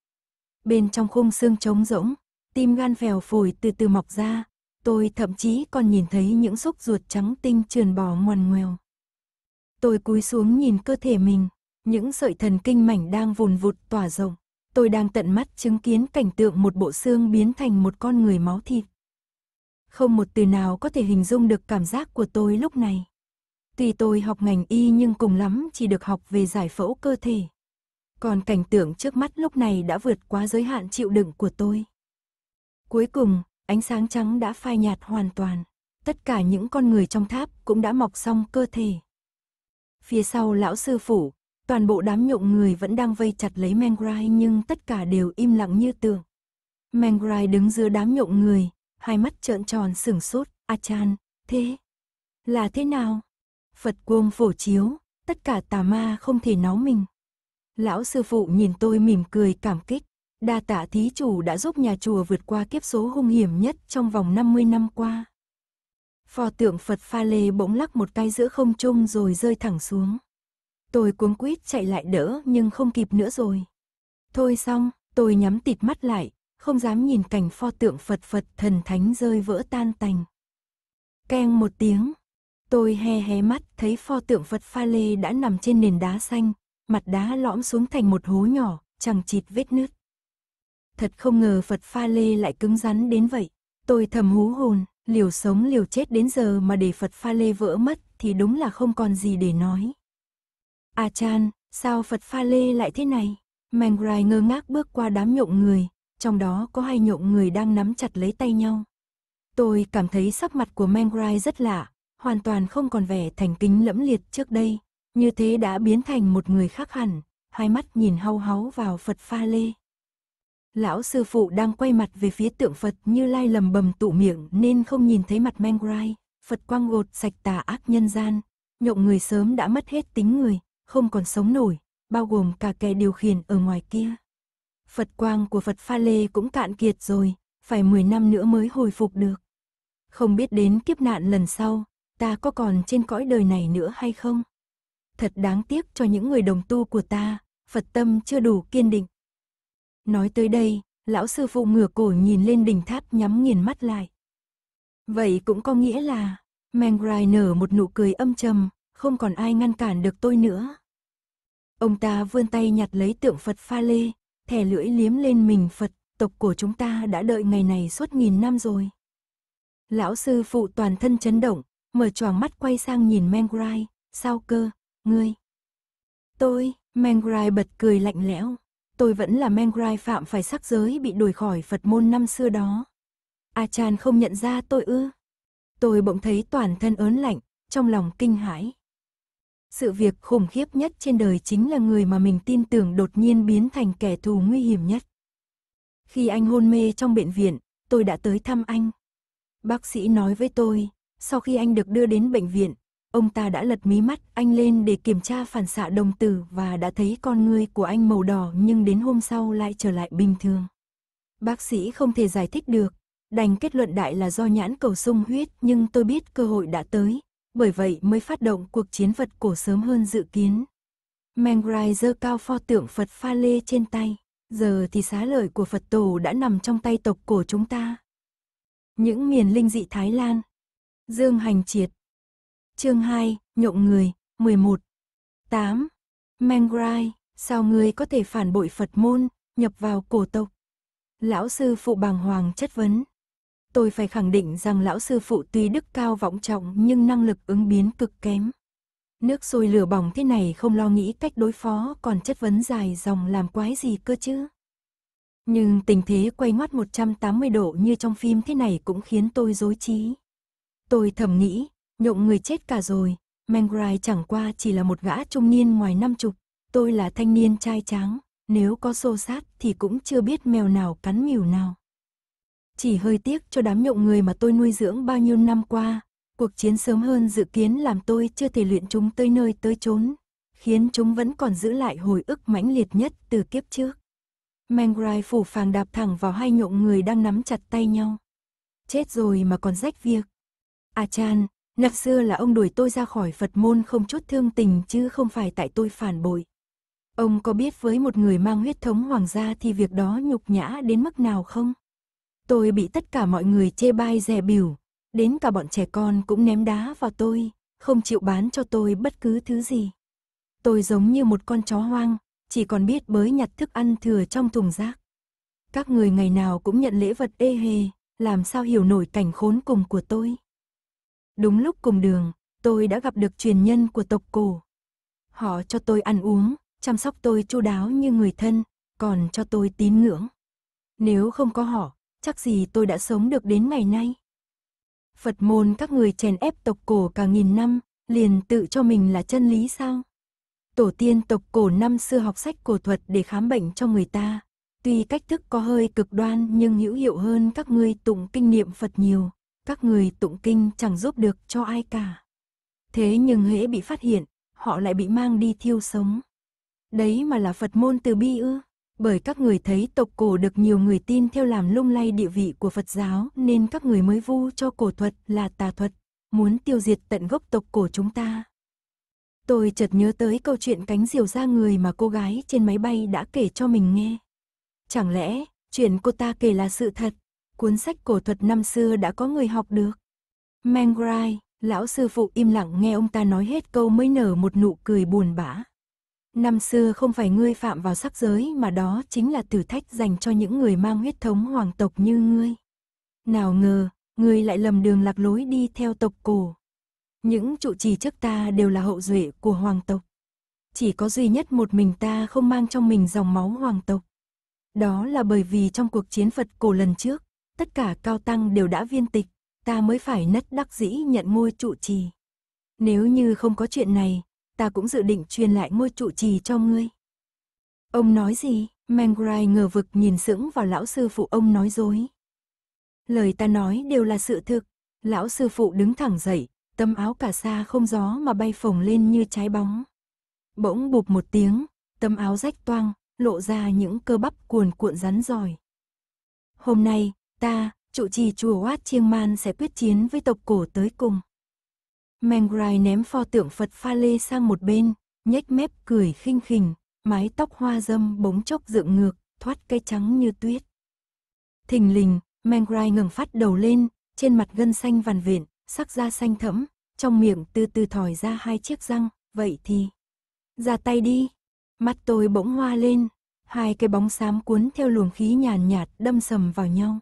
Bên trong khung xương trống rỗng, tim gan phèo phổi từ từ mọc ra, tôi thậm chí còn nhìn thấy những xúc ruột trắng tinh trườn bò ngoằn ngoèo. Tôi cúi xuống nhìn cơ thể mình, những sợi thần kinh mảnh đang vùn vụt tỏa rộng. Tôi đang tận mắt chứng kiến cảnh tượng một bộ xương biến thành một con người máu thịt. Không một từ nào có thể hình dung được cảm giác của tôi lúc này. Tuy tôi học ngành y nhưng cùng lắm chỉ được học về giải phẫu cơ thể. Còn cảnh tượng trước mắt lúc này đã vượt quá giới hạn chịu đựng của tôi. Cuối cùng, ánh sáng trắng đã phai nhạt hoàn toàn. Tất cả những con người trong tháp cũng đã mọc xong cơ thể. Phía sau lão sư phủ, toàn bộ đám nhộn người vẫn đang vây chặt lấy Mengrai nhưng tất cả đều im lặng như tượng. Mengrai đứng giữa đám nhộn người, hai mắt trợn tròn sửng sốt, a chan thế là thế nào? Phật quông phổ chiếu, tất cả tà ma không thể náu mình. Lão sư phụ nhìn tôi mỉm cười cảm kích. Đa tạ thí chủ đã giúp nhà chùa vượt qua kiếp số hung hiểm nhất trong vòng 50 năm qua. Pho tượng Phật pha lê bỗng lắc một cái giữa không trung rồi rơi thẳng xuống. Tôi cuống quýt chạy lại đỡ nhưng không kịp nữa rồi. Thôi xong, tôi nhắm tịt mắt lại, không dám nhìn cảnh pho tượng Phật Phật thần thánh rơi vỡ tan tành. Keng một tiếng, tôi hé hé mắt thấy pho tượng Phật pha lê đã nằm trên nền đá xanh, mặt đá lõm xuống thành một hố nhỏ, chẳng chịt vết nứt. Thật không ngờ Phật pha lê lại cứng rắn đến vậy. Tôi thầm hú hồn, liều sống liều chết đến giờ mà để Phật pha lê vỡ mất thì đúng là không còn gì để nói. À chan, sao Phật pha lê lại thế này? Mangrai ngơ ngác bước qua đám nhộn người, trong đó có hai nhộn người đang nắm chặt lấy tay nhau. Tôi cảm thấy sắc mặt của Mangrai rất lạ, hoàn toàn không còn vẻ thành kính lẫm liệt trước đây, như thế đã biến thành một người khác hẳn, hai mắt nhìn hau háu vào Phật pha lê. Lão sư phụ đang quay mặt về phía tượng Phật như lai lầm bầm tụ miệng nên không nhìn thấy mặt Mengrai, Phật quang gột sạch tà ác nhân gian, nhộng người sớm đã mất hết tính người, không còn sống nổi, bao gồm cả kẻ điều khiển ở ngoài kia. Phật quang của Phật pha lê cũng cạn kiệt rồi, phải 10 năm nữa mới hồi phục được. Không biết đến kiếp nạn lần sau, ta có còn trên cõi đời này nữa hay không? thật đáng tiếc cho những người đồng tu của ta, Phật tâm chưa đủ kiên định. Nói tới đây, lão sư phụ ngửa cổ nhìn lên đỉnh tháp nhắm nghiền mắt lại. Vậy cũng có nghĩa là, Mengrai nở một nụ cười âm trầm, không còn ai ngăn cản được tôi nữa. Ông ta vươn tay nhặt lấy tượng Phật pha lê, thẻ lưỡi liếm lên mình Phật, tộc của chúng ta đã đợi ngày này suốt nghìn năm rồi. Lão sư phụ toàn thân chấn động, mở choàng mắt quay sang nhìn Mengrai, sao cơ, Ngươi. Tôi, Mengrai bật cười lạnh lẽo. Tôi vẫn là Mengrai phạm phải sắc giới bị đuổi khỏi Phật môn năm xưa đó. Achan không nhận ra tôi ư. Tôi bỗng thấy toàn thân ớn lạnh, trong lòng kinh hãi. Sự việc khủng khiếp nhất trên đời chính là người mà mình tin tưởng đột nhiên biến thành kẻ thù nguy hiểm nhất. Khi anh hôn mê trong bệnh viện, tôi đã tới thăm anh. Bác sĩ nói với tôi, sau khi anh được đưa đến bệnh viện, Ông ta đã lật mí mắt anh lên để kiểm tra phản xạ đồng tử và đã thấy con ngươi của anh màu đỏ nhưng đến hôm sau lại trở lại bình thường. Bác sĩ không thể giải thích được, đành kết luận đại là do nhãn cầu sung huyết nhưng tôi biết cơ hội đã tới, bởi vậy mới phát động cuộc chiến vật cổ sớm hơn dự kiến. Mengrai giơ cao pho tượng Phật pha lê trên tay, giờ thì xá lợi của Phật tổ đã nằm trong tay tộc cổ chúng ta. Những miền linh dị Thái Lan, Dương Hành Triệt, Chương 2, nhộng người, 11. 8. Mangrai, sao ngươi có thể phản bội Phật môn, nhập vào cổ tộc? Lão sư phụ bàng hoàng chất vấn. Tôi phải khẳng định rằng lão sư phụ tuy đức cao vọng trọng nhưng năng lực ứng biến cực kém. Nước sôi lửa bỏng thế này không lo nghĩ cách đối phó còn chất vấn dài dòng làm quái gì cơ chứ. Nhưng tình thế quay ngoắt 180 độ như trong phim thế này cũng khiến tôi dối trí. Tôi thầm nghĩ, nhộng người chết cả rồi, Mengrai chẳng qua chỉ là một gã trung niên ngoài năm chục, tôi là thanh niên trai tráng, nếu có xô sát thì cũng chưa biết mèo nào cắn mỉu nào. Chỉ hơi tiếc cho đám nhộng người mà tôi nuôi dưỡng bao nhiêu năm qua, cuộc chiến sớm hơn dự kiến làm tôi chưa thể luyện chúng tới nơi tới chốn, khiến chúng vẫn còn giữ lại hồi ức mãnh liệt nhất từ kiếp trước. Mengrai phủ phàng đạp thẳng vào hai nhộng người đang nắm chặt tay nhau. Chết rồi mà còn rách việc. A à Chan, Năm xưa là ông đuổi tôi ra khỏi Phật môn không chút thương tình chứ không phải tại tôi phản bội. Ông có biết với một người mang huyết thống hoàng gia thì việc đó nhục nhã đến mức nào không? Tôi bị tất cả mọi người chê bai dè biểu, đến cả bọn trẻ con cũng ném đá vào tôi, không chịu bán cho tôi bất cứ thứ gì. Tôi giống như một con chó hoang, chỉ còn biết bới nhặt thức ăn thừa trong thùng rác. Các người ngày nào cũng nhận lễ vật ê hề, làm sao hiểu nổi cảnh khốn cùng của tôi. Đúng lúc cùng đường, tôi đã gặp được truyền nhân của tộc cổ. Họ cho tôi ăn uống, chăm sóc tôi chu đáo như người thân, còn cho tôi tín ngưỡng. Nếu không có họ, chắc gì tôi đã sống được đến ngày nay. Phật môn các người chèn ép tộc cổ cả nghìn năm, liền tự cho mình là chân lý sao? Tổ tiên tộc cổ năm xưa học sách cổ thuật để khám bệnh cho người ta. Tuy cách thức có hơi cực đoan nhưng hữu hiệu hơn các ngươi tụng kinh niệm Phật nhiều các người tụng kinh chẳng giúp được cho ai cả. Thế nhưng hễ bị phát hiện, họ lại bị mang đi thiêu sống. Đấy mà là Phật môn từ bi ư? Bởi các người thấy tộc cổ được nhiều người tin theo làm lung lay địa vị của Phật giáo nên các người mới vu cho cổ thuật là tà thuật, muốn tiêu diệt tận gốc tộc cổ chúng ta. Tôi chợt nhớ tới câu chuyện cánh diều ra người mà cô gái trên máy bay đã kể cho mình nghe. Chẳng lẽ, chuyện cô ta kể là sự thật? cuốn sách cổ thuật năm xưa đã có người học được. Mangrai lão sư phụ im lặng nghe ông ta nói hết câu mới nở một nụ cười buồn bã. Năm xưa không phải ngươi phạm vào sắc giới mà đó chính là thử thách dành cho những người mang huyết thống hoàng tộc như ngươi. Nào ngờ, ngươi lại lầm đường lạc lối đi theo tộc cổ. Những trụ trì trước ta đều là hậu duệ của hoàng tộc. Chỉ có duy nhất một mình ta không mang trong mình dòng máu hoàng tộc. Đó là bởi vì trong cuộc chiến Phật cổ lần trước, tất cả cao tăng đều đã viên tịch, ta mới phải nất đắc dĩ nhận ngôi trụ trì. Nếu như không có chuyện này, ta cũng dự định truyền lại ngôi trụ trì cho ngươi. Ông nói gì? Mengrai ngờ vực nhìn sững vào lão sư phụ ông nói dối. Lời ta nói đều là sự thực. Lão sư phụ đứng thẳng dậy, tấm áo cả sa không gió mà bay phồng lên như trái bóng. Bỗng bụp một tiếng, tấm áo rách toang, lộ ra những cơ bắp cuồn cuộn rắn giỏi. Hôm nay, Ta, trụ trì chùa Wat Chiang Man sẽ quyết chiến với tộc cổ tới cùng. Mengrai ném pho tượng Phật pha lê sang một bên, nhếch mép cười khinh khỉnh, mái tóc hoa dâm bóng chốc dựng ngược, thoát cây trắng như tuyết. Thình lình, Mengrai ngừng phát đầu lên, trên mặt gân xanh vằn vện, sắc da xanh thẫm, trong miệng từ từ thòi ra hai chiếc răng, vậy thì... Ra tay đi! Mắt tôi bỗng hoa lên, hai cái bóng xám cuốn theo luồng khí nhàn nhạt đâm sầm vào nhau.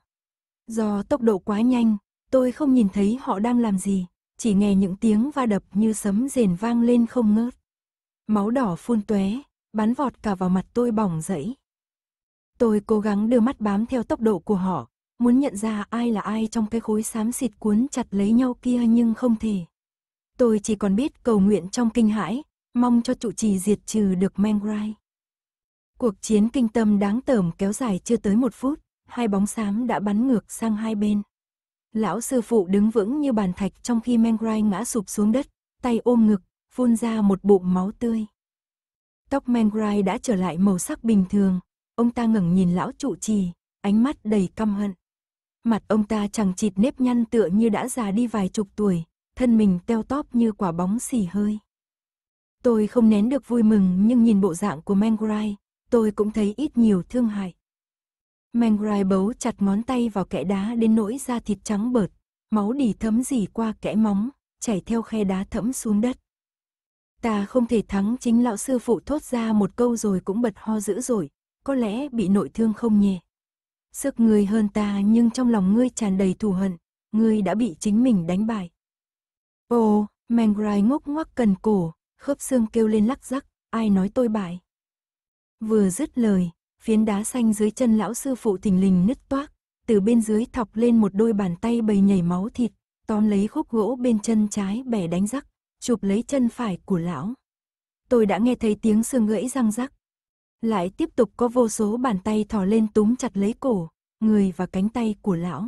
Do tốc độ quá nhanh, tôi không nhìn thấy họ đang làm gì, chỉ nghe những tiếng va đập như sấm rền vang lên không ngớt. Máu đỏ phun tóe, bắn vọt cả vào mặt tôi bỏng dậy. Tôi cố gắng đưa mắt bám theo tốc độ của họ, muốn nhận ra ai là ai trong cái khối xám xịt cuốn chặt lấy nhau kia nhưng không thể. Tôi chỉ còn biết cầu nguyện trong kinh hãi, mong cho trụ trì diệt trừ được Mengrai. Cuộc chiến kinh tâm đáng tởm kéo dài chưa tới một phút, hai bóng xám đã bắn ngược sang hai bên. Lão sư phụ đứng vững như bàn thạch trong khi Mengrai ngã sụp xuống đất, tay ôm ngực, phun ra một bụng máu tươi. Tóc Mengrai đã trở lại màu sắc bình thường, ông ta ngẩng nhìn lão trụ trì, ánh mắt đầy căm hận. Mặt ông ta chẳng chịt nếp nhăn tựa như đã già đi vài chục tuổi, thân mình teo tóp như quả bóng xì hơi. Tôi không nén được vui mừng nhưng nhìn bộ dạng của Mengrai, tôi cũng thấy ít nhiều thương hại. Mengrai bấu chặt ngón tay vào kẽ đá đến nỗi da thịt trắng bợt, máu đỉ thấm dỉ qua kẽ móng, chảy theo khe đá thẫm xuống đất. Ta không thể thắng chính lão sư phụ thốt ra một câu rồi cũng bật ho dữ dội, có lẽ bị nội thương không nhỉ. Sức ngươi hơn ta nhưng trong lòng ngươi tràn đầy thù hận, ngươi đã bị chính mình đánh bại. Ồ, Mengrai ngốc ngoắc cần cổ, khớp xương kêu lên lắc rắc, ai nói tôi bại. Vừa dứt lời, phiến đá xanh dưới chân lão sư phụ tình lình nứt toác, từ bên dưới thọc lên một đôi bàn tay bầy nhảy máu thịt, tóm lấy khúc gỗ bên chân trái bẻ đánh rắc, chụp lấy chân phải của lão. Tôi đã nghe thấy tiếng xương gãy răng rắc. Lại tiếp tục có vô số bàn tay thò lên túm chặt lấy cổ, người và cánh tay của lão.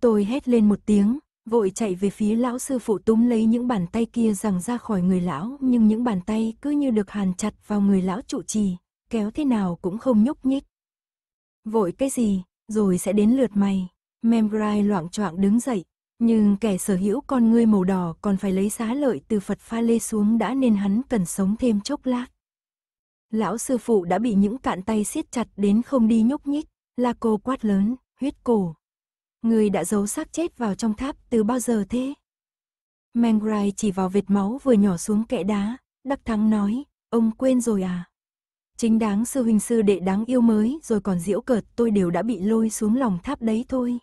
Tôi hét lên một tiếng, vội chạy về phía lão sư phụ túm lấy những bàn tay kia rằng ra khỏi người lão, nhưng những bàn tay cứ như được hàn chặt vào người lão trụ trì kéo thế nào cũng không nhúc nhích. Vội cái gì, rồi sẽ đến lượt mày. Memgrai loạn choạng đứng dậy, nhưng kẻ sở hữu con ngươi màu đỏ còn phải lấy xá lợi từ Phật pha lê xuống đã nên hắn cần sống thêm chốc lát. Lão sư phụ đã bị những cạn tay siết chặt đến không đi nhúc nhích, la cô quát lớn, huyết cổ. Người đã giấu xác chết vào trong tháp từ bao giờ thế? Mengrai chỉ vào vệt máu vừa nhỏ xuống kẽ đá, đắc thắng nói, ông quên rồi à? Chính đáng sư huynh sư đệ đáng yêu mới rồi còn diễu cợt tôi đều đã bị lôi xuống lòng tháp đấy thôi.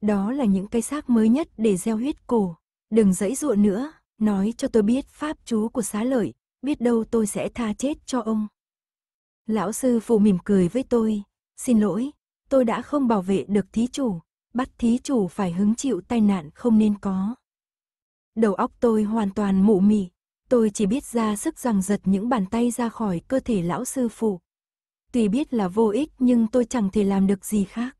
Đó là những cây xác mới nhất để gieo huyết cổ. Đừng dãy dụa nữa, nói cho tôi biết pháp chú của xá lợi, biết đâu tôi sẽ tha chết cho ông. Lão sư phụ mỉm cười với tôi, xin lỗi, tôi đã không bảo vệ được thí chủ, bắt thí chủ phải hứng chịu tai nạn không nên có. Đầu óc tôi hoàn toàn mụ mị, Tôi chỉ biết ra sức rằng giật những bàn tay ra khỏi cơ thể lão sư phụ. Tuy biết là vô ích nhưng tôi chẳng thể làm được gì khác.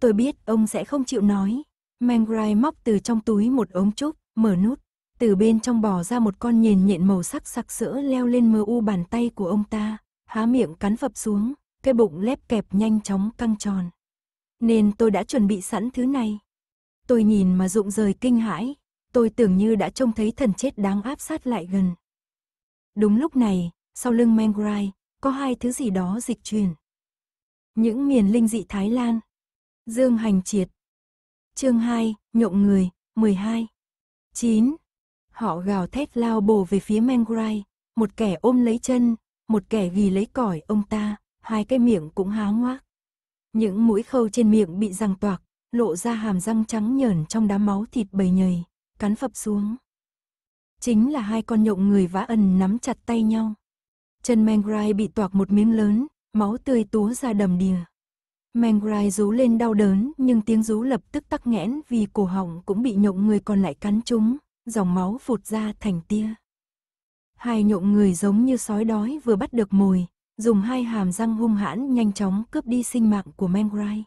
Tôi biết ông sẽ không chịu nói. Mangrai móc từ trong túi một ống trúc, mở nút. Từ bên trong bò ra một con nhìn nhện màu sắc sặc sỡ leo lên mơ u bàn tay của ông ta, há miệng cắn phập xuống, cái bụng lép kẹp nhanh chóng căng tròn. Nên tôi đã chuẩn bị sẵn thứ này. Tôi nhìn mà rụng rời kinh hãi, tôi tưởng như đã trông thấy thần chết đáng áp sát lại gần. Đúng lúc này, sau lưng Mengrai, có hai thứ gì đó dịch chuyển. Những miền linh dị Thái Lan. Dương Hành Triệt. Chương 2, Nhộng Người, 12. 9. Họ gào thét lao bổ về phía Mengrai, một kẻ ôm lấy chân, một kẻ ghi lấy cỏi ông ta, hai cái miệng cũng há ngoác. Những mũi khâu trên miệng bị răng toạc, lộ ra hàm răng trắng nhờn trong đám máu thịt bầy nhầy cắn phập xuống. Chính là hai con nhộng người vã ẩn nắm chặt tay nhau. Chân Mengrai bị toạc một miếng lớn, máu tươi túa ra đầm đìa. Mengrai rú lên đau đớn nhưng tiếng rú lập tức tắc nghẽn vì cổ họng cũng bị nhộng người còn lại cắn trúng, dòng máu phụt ra thành tia. Hai nhộng người giống như sói đói vừa bắt được mồi, dùng hai hàm răng hung hãn nhanh chóng cướp đi sinh mạng của Mengrai.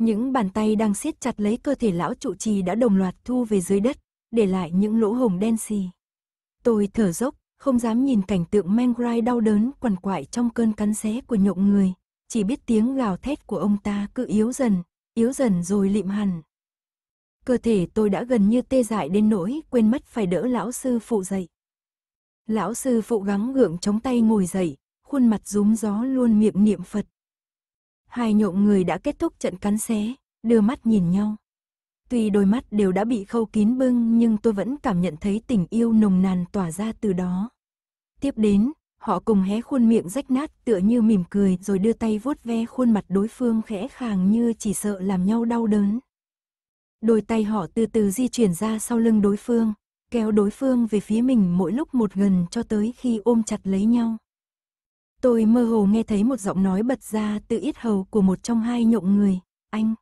Những bàn tay đang siết chặt lấy cơ thể lão trụ trì đã đồng loạt thu về dưới đất, để lại những lỗ hồng đen xì. Tôi thở dốc, không dám nhìn cảnh tượng Mengrai đau đớn quằn quại trong cơn cắn xé của nhộng người, chỉ biết tiếng gào thét của ông ta cứ yếu dần, yếu dần rồi lịm hẳn. Cơ thể tôi đã gần như tê dại đến nỗi quên mất phải đỡ lão sư phụ dậy. Lão sư phụ gắng gượng chống tay ngồi dậy, khuôn mặt rúm gió luôn miệng niệm Phật, hai nhộm người đã kết thúc trận cắn xé, đưa mắt nhìn nhau. Tuy đôi mắt đều đã bị khâu kín bưng nhưng tôi vẫn cảm nhận thấy tình yêu nồng nàn tỏa ra từ đó. Tiếp đến, họ cùng hé khuôn miệng rách nát tựa như mỉm cười rồi đưa tay vuốt ve khuôn mặt đối phương khẽ khàng như chỉ sợ làm nhau đau đớn. Đôi tay họ từ từ di chuyển ra sau lưng đối phương, kéo đối phương về phía mình mỗi lúc một gần cho tới khi ôm chặt lấy nhau. Tôi mơ hồ nghe thấy một giọng nói bật ra từ ít hầu của một trong hai nhộng người. Anh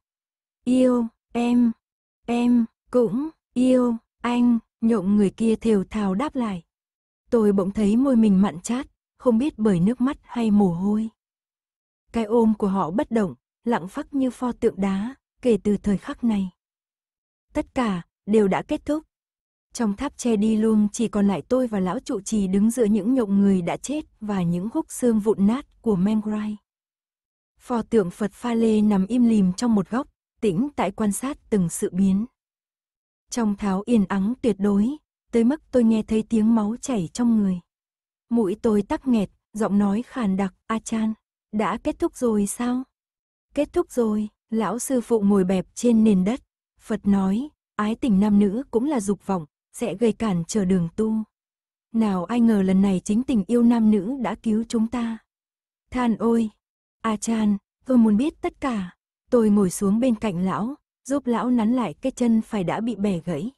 yêu em, em cũng yêu anh, nhộng người kia thều thào đáp lại. Tôi bỗng thấy môi mình mặn chát, không biết bởi nước mắt hay mồ hôi. Cái ôm của họ bất động, lặng phắc như pho tượng đá, kể từ thời khắc này. Tất cả đều đã kết thúc, trong tháp che đi luôn chỉ còn lại tôi và lão trụ trì đứng giữa những nhộng người đã chết và những khúc xương vụn nát của Mengrai. Phò tượng Phật Pha Lê nằm im lìm trong một góc, tĩnh tại quan sát từng sự biến. Trong tháo yên ắng tuyệt đối, tới mức tôi nghe thấy tiếng máu chảy trong người. Mũi tôi tắc nghẹt, giọng nói khàn đặc, A Chan, đã kết thúc rồi sao? Kết thúc rồi, lão sư phụ ngồi bẹp trên nền đất. Phật nói, ái tình nam nữ cũng là dục vọng, sẽ gây cản trở đường tu. Nào ai ngờ lần này chính tình yêu nam nữ đã cứu chúng ta. Than ôi, A Chan, tôi muốn biết tất cả. Tôi ngồi xuống bên cạnh lão, giúp lão nắn lại cái chân phải đã bị bẻ gãy.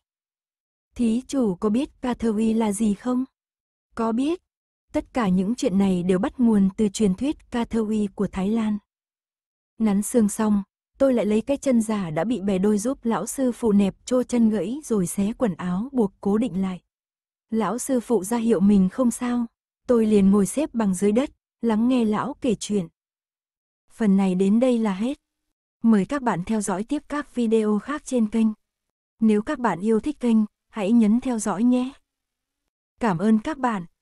Thí chủ có biết Catherine là gì không? Có biết. Tất cả những chuyện này đều bắt nguồn từ truyền thuyết Catherine của Thái Lan. Nắn xương xong, tôi lại lấy cái chân giả đã bị bè đôi giúp lão sư phụ nẹp trô chân gãy rồi xé quần áo buộc cố định lại. Lão sư phụ ra hiệu mình không sao, tôi liền ngồi xếp bằng dưới đất, lắng nghe lão kể chuyện. Phần này đến đây là hết. Mời các bạn theo dõi tiếp các video khác trên kênh. Nếu các bạn yêu thích kênh, hãy nhấn theo dõi nhé. Cảm ơn các bạn.